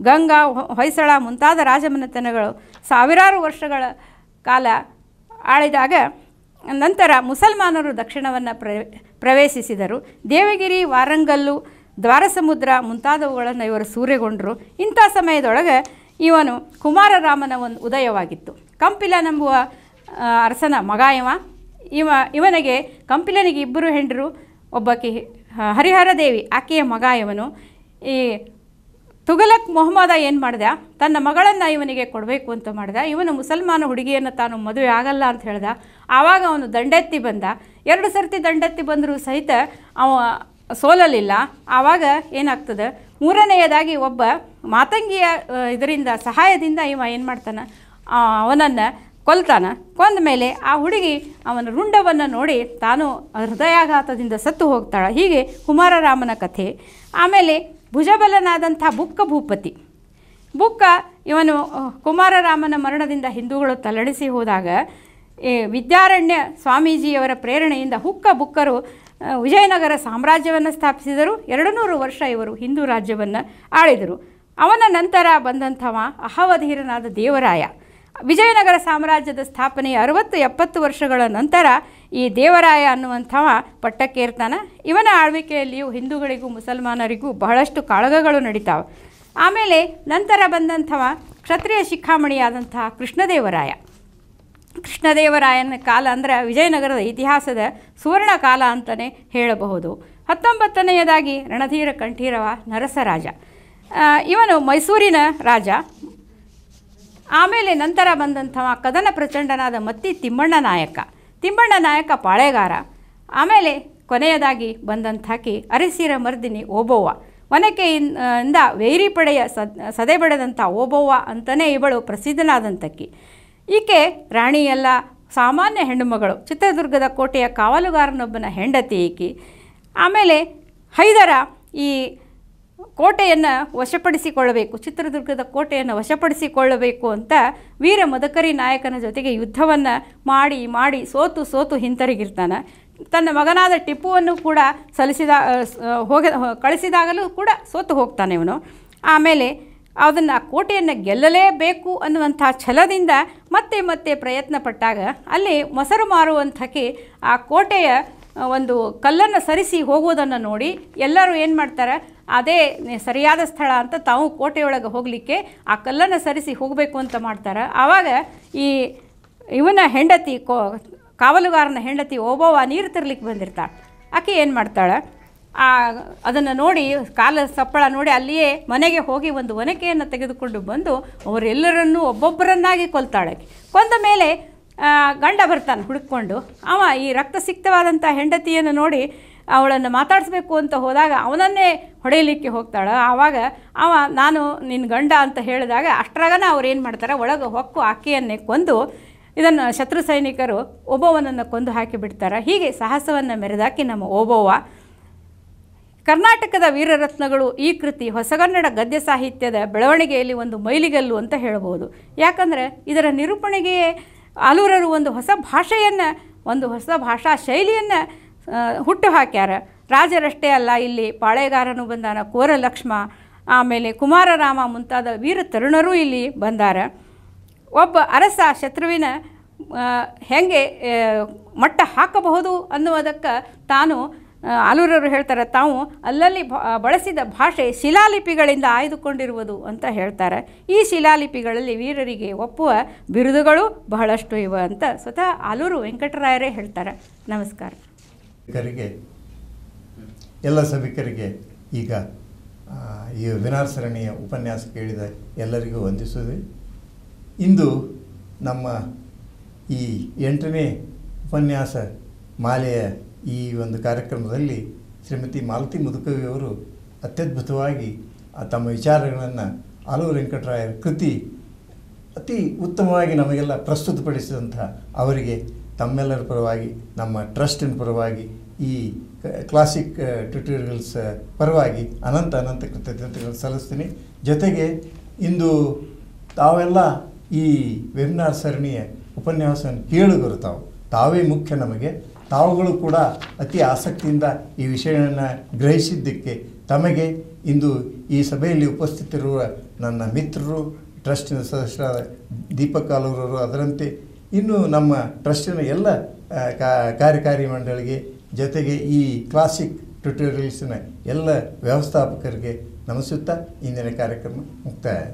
ಗಂಗಾ ಹೊಯ್ಸಳ ಮುಂತಾದ ರಾಜಮನೆತನಗಳು ಸಾವಿರಾರು ವರ್ಷಗಳ ಕಾಲ ಆಳಿದಾಗ ನಂತರ ಮುಸಲ್ಮಾನರು ದಕ್ಷಿಣವನ್ನು ಪ್ರವೇಶಿಸಿದರು ದೇವಗಿರಿ ವಾರಂಗಲ್ಲು ದ್ವಾರಸಮುದ್ರ ಮುಂತಾದವುಗಳನ್ನು ಇವರು ಸೂರೆಗೊಂಡರು ಇಂಥ ಸಮಯದೊಳಗೆ ಇವನು ಕುಮಾರರಾಮನ ಒಂದು ಉದಯವಾಗಿತ್ತು ಕಂಪಿಲನೆಂಬುವ ಅರಸನ ಮಗ ಇವ ಇವನಿಗೆ ಕಂಪಿಲನಿಗೆ ಇಬ್ಬರು ಹೆಂಡರು ಒಬ್ಬಾಕಿ ಹರಿಹರ ದೇವಿ ಆಕೆಯ ಮಗ ಇವನು ಈ ತುಗಲಕ್ ಮೊಹಮ್ಮದ ಏನು ಮಾಡ್ದ ತನ್ನ ಮಗಳನ್ನು ಇವನಿಗೆ ಕೊಡಬೇಕು ಅಂತ ಮಾಡ್ದೆ ಇವನು ಮುಸಲ್ಮಾನ ಹುಡುಗಿಯನ್ನು ತಾನು ಮದುವೆ ಆಗಲ್ಲ ಅಂತ ಹೇಳ್ದೆ ಆವಾಗ ಅವನು ದಂಡೆತ್ತಿ ಬಂದ ಎರಡು ಸರ್ತಿ ದಂಡೆತ್ತಿ ಬಂದರೂ ಸಹಿತ ಅವ ಸೋಲಲಿಲ್ಲ ಆವಾಗ ಏನಾಗ್ತದೆ ಮೂರನೆಯದಾಗಿ ಒಬ್ಬ ಮಾತಂಗಿಯ ಇದರಿಂದ ಸಹಾಯದಿಂದ ಇವ ಏನು ಮಾಡ್ತಾನೆ ಅವನನ್ನು ಕೊಲ್ತಾನ ಕೊಂದ ಮೇಲೆ ಆ ಹುಡುಗಿ ಅವನ ರುಂಡವನ್ನು ನೋಡಿ ತಾನು ಹೃದಯಾಘಾತದಿಂದ ಸತ್ತು ಹೋಗ್ತಾಳೆ ಹೀಗೆ ಕುಮಾರರಾಮನ ಕಥೆ ಆಮೇಲೆ ಭುಜಬಲನಾದಂಥ ಬುಕ್ಕ ಭೂಪತಿ ಬುಕ್ಕ ಇವನು ಕುಮಾರರಾಮನ ಮರಣದಿಂದ ಹಿಂದೂಗಳು ತಲ್ಲಡಿಸಿ ಹೋದಾಗ ವಿದ್ಯಾರಣ್ಯ ಸ್ವಾಮೀಜಿಯವರ ಪ್ರೇರಣೆಯಿಂದ ಹುಕ್ಕ ಬುಕ್ಕರು ವಿಜಯನಗರ ಸಾಮ್ರಾಜ್ಯವನ್ನು ಸ್ಥಾಪಿಸಿದರು ಎರಡು ನೂರು ವರ್ಷ ಇವರು ಹಿಂದೂ ರಾಜ್ಯವನ್ನು ಆಳಿದರು ಅವನ ನಂತರ ಬಂದಂಥವ ಅಹವಧೀರನಾದ ದೇವರಾಯ ವಿಜಯನಗರ ಸಾಮ್ರಾಜ್ಯದ ಸ್ಥಾಪನೆ ಅರುವತ್ತು ಎಪ್ಪತ್ತು ವರ್ಷಗಳ ನಂತರ ಈ ದೇವರಾಯ ಅನ್ನುವಂಥವ ಪಟ್ಟಕ್ಕೇರ್ತಾನ ಇವನ ಆಳ್ವಿಕೆಯಲ್ಲಿಯೂ ಹಿಂದೂಗಳಿಗೂ ಮುಸಲ್ಮಾನರಿಗೂ ಬಹಳಷ್ಟು ಕಾಳಗಗಳು ನಡೀತಾವೆ ಆಮೇಲೆ ನಂತರ ಬಂದಂಥವ ಕ್ಷತ್ರಿಯ ಶಿಖಾಮಣಿಯಾದಂತಹ ಕೃಷ್ಣದೇವರಾಯ ಕೃಷ್ಣದೇವರಾಯನ ಕಾಲ ಅಂದರೆ ವಿಜಯನಗರದ ಇತಿಹಾಸದ ಸುವರ್ಣ ಕಾಲ ಅಂತಲೇ ಹೇಳಬಹುದು ಹತ್ತೊಂಬತ್ತನೆಯದಾಗಿ ರಣಧೀರ ಕಂಠೀರವ ನರಸರಾಜ ಇವನು ಮೈಸೂರಿನ ರಾಜ ಆಮೇಲೆ ನಂತರ ಬಂದಂತಹ ಕದನ ಪ್ರಚಂಡನಾದ ಮತ್ತಿ ತಿಮ್ಮಣ್ಣ ನಾಯಕ ತಿಮ್ಮಣ್ಣ ನಾಯಕ ಪಾಳೆಗಾರ ಆಮೇಲೆ ಕೊನೆಯದಾಗಿ ಬಂದಂಥಾಕಿ ಅರಸಿರ ಮರ್ದಿನಿ ಓಬವ್ವ ಒನಕೆಯಿಂದ ವೇರಿ ಪಡೆಯ ಸದೆ ಬಡದಂಥ ಓಬವ್ವ ಅಂತಲೇ ಇವಳು ಪ್ರಸಿದ್ಧನಾದಂಥಕ್ಕಿ ಈಕೆ ರಾಣಿಯಲ್ಲ ಸಾಮಾನ್ಯ ಹೆಣ್ಣುಮಗಳು ಚಿತ್ರದುರ್ಗದ ಕೋಟೆಯ ಕಾವಲುಗಾರನೊಬ್ಬನ ಹೆಂಡತಿ ಈಕೆ ಆಮೇಲೆ ಹೈದರ ಈ ಕೋಟೆಯನ್ನು ವಶಪಡಿಸಿಕೊಳ್ಳಬೇಕು ಚಿತ್ರದುರ್ಗದ ಕೋಟೆಯನ್ನು ವಶಪಡಿಸಿಕೊಳ್ಳಬೇಕು ಅಂತ ವೀರ ಮದಕರಿ ನಾಯಕನ ಜೊತೆಗೆ ಯುದ್ಧವನ್ನು ಮಾಡಿ ಮಾಡಿ ಸೋತು ಸೋತು ಹಿಂತಿರುಗಿರ್ತಾನೆ ತನ್ನ ಮಗನಾದ ಟಿಪ್ಪುವನ್ನು ಕೂಡ ಸಲ್ಲಿಸಿದ ಹೋಗ ಕಳಿಸಿದಾಗಲೂ ಕೂಡ ಸೋತು ಹೋಗ್ತಾನೆ ಇವನು ಆಮೇಲೆ ಅದನ್ನು ಆ ಕೋಟೆಯನ್ನು ಗೆಲ್ಲಲೇಬೇಕು ಅನ್ನುವಂಥ ಛಲದಿಂದ ಮತ್ತೆ ಮತ್ತೆ ಪ್ರಯತ್ನ ಪಟ್ಟಾಗ ಅಲ್ಲಿ ಮೊಸರು ಮಾರುವಂಥಕ್ಕೆ ಆ ಕೋಟೆಯ ಒಂದು ಕಲ್ಲನ್ನು ಸರಿಸಿ ಹೋಗುವುದನ್ನು ನೋಡಿ ಎಲ್ಲರೂ ಏನು ಮಾಡ್ತಾರೆ ಅದೇ ಸರಿಯಾದ ಸ್ಥಳ ಅಂತ ತಾವು ಕೋಟೆಯೊಳಗೆ ಹೋಗಲಿಕ್ಕೆ ಆ ಕಲ್ಲನ್ನು ಸರಿಸಿ ಹೋಗಬೇಕು ಅಂತ ಮಾಡ್ತಾರೆ ಆವಾಗ ಈ ಇವನ ಹೆಂಡತಿ ಕೋ ಕಾವಲುಗಾರನ ಹೆಂಡತಿ ಓಬೋವ ನೀರು ತಿರ್ಲಿಕ್ಕೆ ಬಂದಿರ್ತಾಳೆ ಆಕೆ ಏನು ಮಾಡ್ತಾಳೆ ಆ ಅದನ್ನು ನೋಡಿ ಕಾಲ ಸಪ್ಪಳ ನೋಡಿ ಅಲ್ಲಿಯೇ ಮನೆಗೆ ಹೋಗಿ ಒಂದು ಒನಕೆಯನ್ನು ತೆಗೆದುಕೊಂಡು ಬಂದು ಅವರೆಲ್ಲರನ್ನೂ ಒಬ್ಬೊಬ್ಬರನ್ನಾಗಿ ಕೊಲ್ತಾಳೆ ಕೊಂದ ಮೇಲೆ ಗಂಡ ಬರ್ತಾನೆ ಹುಡುಕೊಂಡು ಅವ ಈ ರಕ್ತ ಸಿಕ್ತವಾದಂಥ ಹೆಂಡತಿಯನ್ನು ನೋಡಿ ಅವಳನ್ನು ಮಾತಾಡಿಸ್ಬೇಕು ಅಂತ ಹೋದಾಗ ಅವನನ್ನೇ ಹೊಡೆಯಲಿಕ್ಕೆ ಹೋಗ್ತಾಳೆ ಆವಾಗ ಅವ ನಾನು ನಿನ್ನ ಗಂಡ ಅಂತ ಹೇಳಿದಾಗ ಅಷ್ಟರಾಗನ ಅವ್ರು ಏನು ಮಾಡ್ತಾರೆ ಒಳಗೆ ಹೊಕ್ಕು ಆಕೆಯನ್ನೇ ಕೊಂದು ಇದನ್ನು ಶತ್ರು ಸೈನಿಕರು ಒಬವನನ್ನು ಕೊಂದು ಹಾಕಿಬಿಡ್ತಾರೆ ಹೀಗೆ ಸಾಹಸವನ್ನು ಮೆರೆದಾಕಿ ನಮ್ಮ ಓಬವ್ವ ಕರ್ನಾಟಕದ ವೀರರತ್ನಗಳು ಈ ಕೃತಿ ಹೊಸಗನ್ನಡ ಗದ್ಯ ಸಾಹಿತ್ಯದ ಬೆಳವಣಿಗೆಯಲ್ಲಿ ಒಂದು ಮೈಲಿಗಲ್ಲು ಅಂತ ಹೇಳ್ಬೋದು ಯಾಕಂದರೆ ಇದರ ನಿರೂಪಣೆಗೆಯೇ ಆಲೂರರು ಒಂದು ಹೊಸ ಭಾಷೆಯನ್ನು ಒಂದು ಹೊಸ ಭಾಷಾ ಶೈಲಿಯನ್ನು ಹುಟ್ಟು ಹಾಕ್ಯಾರ ರಾಜರಷ್ಟೇ ಅಲ್ಲ ಇಲ್ಲಿ ಪಾಳೆಗಾರನು ಬಂದಾನ ಕೋರಲಕ್ಷ್ಮ ಆಮೇಲೆ ಕುಮಾರರಾಮ ಮುಂತಾದ ವೀರ ತರುಣರು ಇಲ್ಲಿ ಬಂದಾರ ಒಬ್ಬ ಅರಸ ಶತ್ರುವಿನ ಹೆಂಗೆ ಮಟ್ಟ ಹಾಕಬಹುದು ಅನ್ನುವುದಕ್ಕೆ ತಾನು ಆಲೂರರು ಹೇಳ್ತಾರೆ ತಾವು ಅಲ್ಲಲ್ಲಿ ಬಳಸಿದ ಭಾಷೆ ಶಿಲಾಲಿಪಿಗಳಿಂದ ಆಯ್ದುಕೊಂಡಿರುವುದು ಅಂತ ಹೇಳ್ತಾರೆ ಈ ಶಿಲಾಲಿಪಿಗಳಲ್ಲಿ ವೀರರಿಗೆ ಒಪ್ಪುವ ಬಿರುದುಗಳು ಬಹಳಷ್ಟು ಇವೆ ಅಂತ ಸ್ವತಃ ಆಲೂರು ವೆಂಕಟರಾಯರೇ ಹೇಳ್ತಾರೆ ನಮಸ್ಕಾರ ಸಭಿಕರಿಗೆ ಎಲ್ಲ ಸಭಿಕರಿಗೆ ಈಗ ಈ ಸರಣಿಯ ಉಪನ್ಯಾಸ ಕೇಳಿದ ಎಲ್ಲರಿಗೂ ವಂದಿಸುವುದು ಇಂದು ನಮ್ಮ ಈ ಎಂಟನೇ ಉಪನ್ಯಾಸ ಮಾಲೆಯ ಈ ಒಂದು ಕಾರ್ಯಕ್ರಮದಲ್ಲಿ ಶ್ರೀಮತಿ ಮಾಲತಿ ಮುದುಕವಿಯವರು ಅತ್ಯದ್ಭುತವಾಗಿ ತಮ್ಮ ವಿಚಾರಗಳನ್ನು ಆಲೂ ವೆಂಕಟರಾಯರ ಕೃತಿ ಅತಿ ಉತ್ತಮವಾಗಿ ನಮಗೆಲ್ಲ ಪ್ರಸ್ತುತಪಡಿಸಿದಂಥ ಅವರಿಗೆ ತಮ್ಮೆಲ್ಲರ ಪರವಾಗಿ ನಮ್ಮ ಟ್ರಸ್ಟಿನ ಪರವಾಗಿ ಈ ಕ್ಲಾಸಿಕ್ ಟ್ಯುಟೋರಿಯಲ್ಸ್ ಪರವಾಗಿ ಅನಂತ ಅನಂತ ಕೃತಜ್ಞತೆಗಳು ಸಲ್ಲಿಸ್ತೀನಿ ಜೊತೆಗೆ ಇಂದು ತಾವೆಲ್ಲ ಈ ವೆಬಿನಾರ್ ಸರಣಿಯ ಉಪನ್ಯಾಸವನ್ನು ಕೇಳಿ ತಾವು ತಾವೇ ಮುಖ್ಯ ನಮಗೆ ತಾವುಗಳು ಕೂಡ ಅತಿ ಆಸಕ್ತಿಯಿಂದ ಈ ವಿಷಯವನ್ನು ಗ್ರಹಿಸಿದ್ದಕ್ಕೆ ತಮಗೆ ಇಂದು ಈ ಸಭೆಯಲ್ಲಿ ಉಪಸ್ಥಿತಿರುವ ನನ್ನ ಮಿತ್ರರು ಟ್ರಸ್ಟಿನ ಸದಸ್ಯರಾದ ದೀಪಕ್ ಕಾಲೂರವರು ಅದರಂತೆ ಇನ್ನು ನಮ್ಮ ಟ್ರಸ್ಟಿನ ಎಲ್ಲ ಕಾರ್ಯಕಾರಿ ಮಂಡಳಿಗೆ ಜೊತೆಗೆ ಈ ಕ್ಲಾಸಿಕ್ ಟ್ಯುಟೋರಿಯಲ್ಸಿನ ಎಲ್ಲ ವ್ಯವಸ್ಥಾಪಕರಿಗೆ ನಮಿಸುತ್ತಾ ಇಂದಿನ ಕಾರ್ಯಕ್ರಮ ಮುಕ್ತಾಯ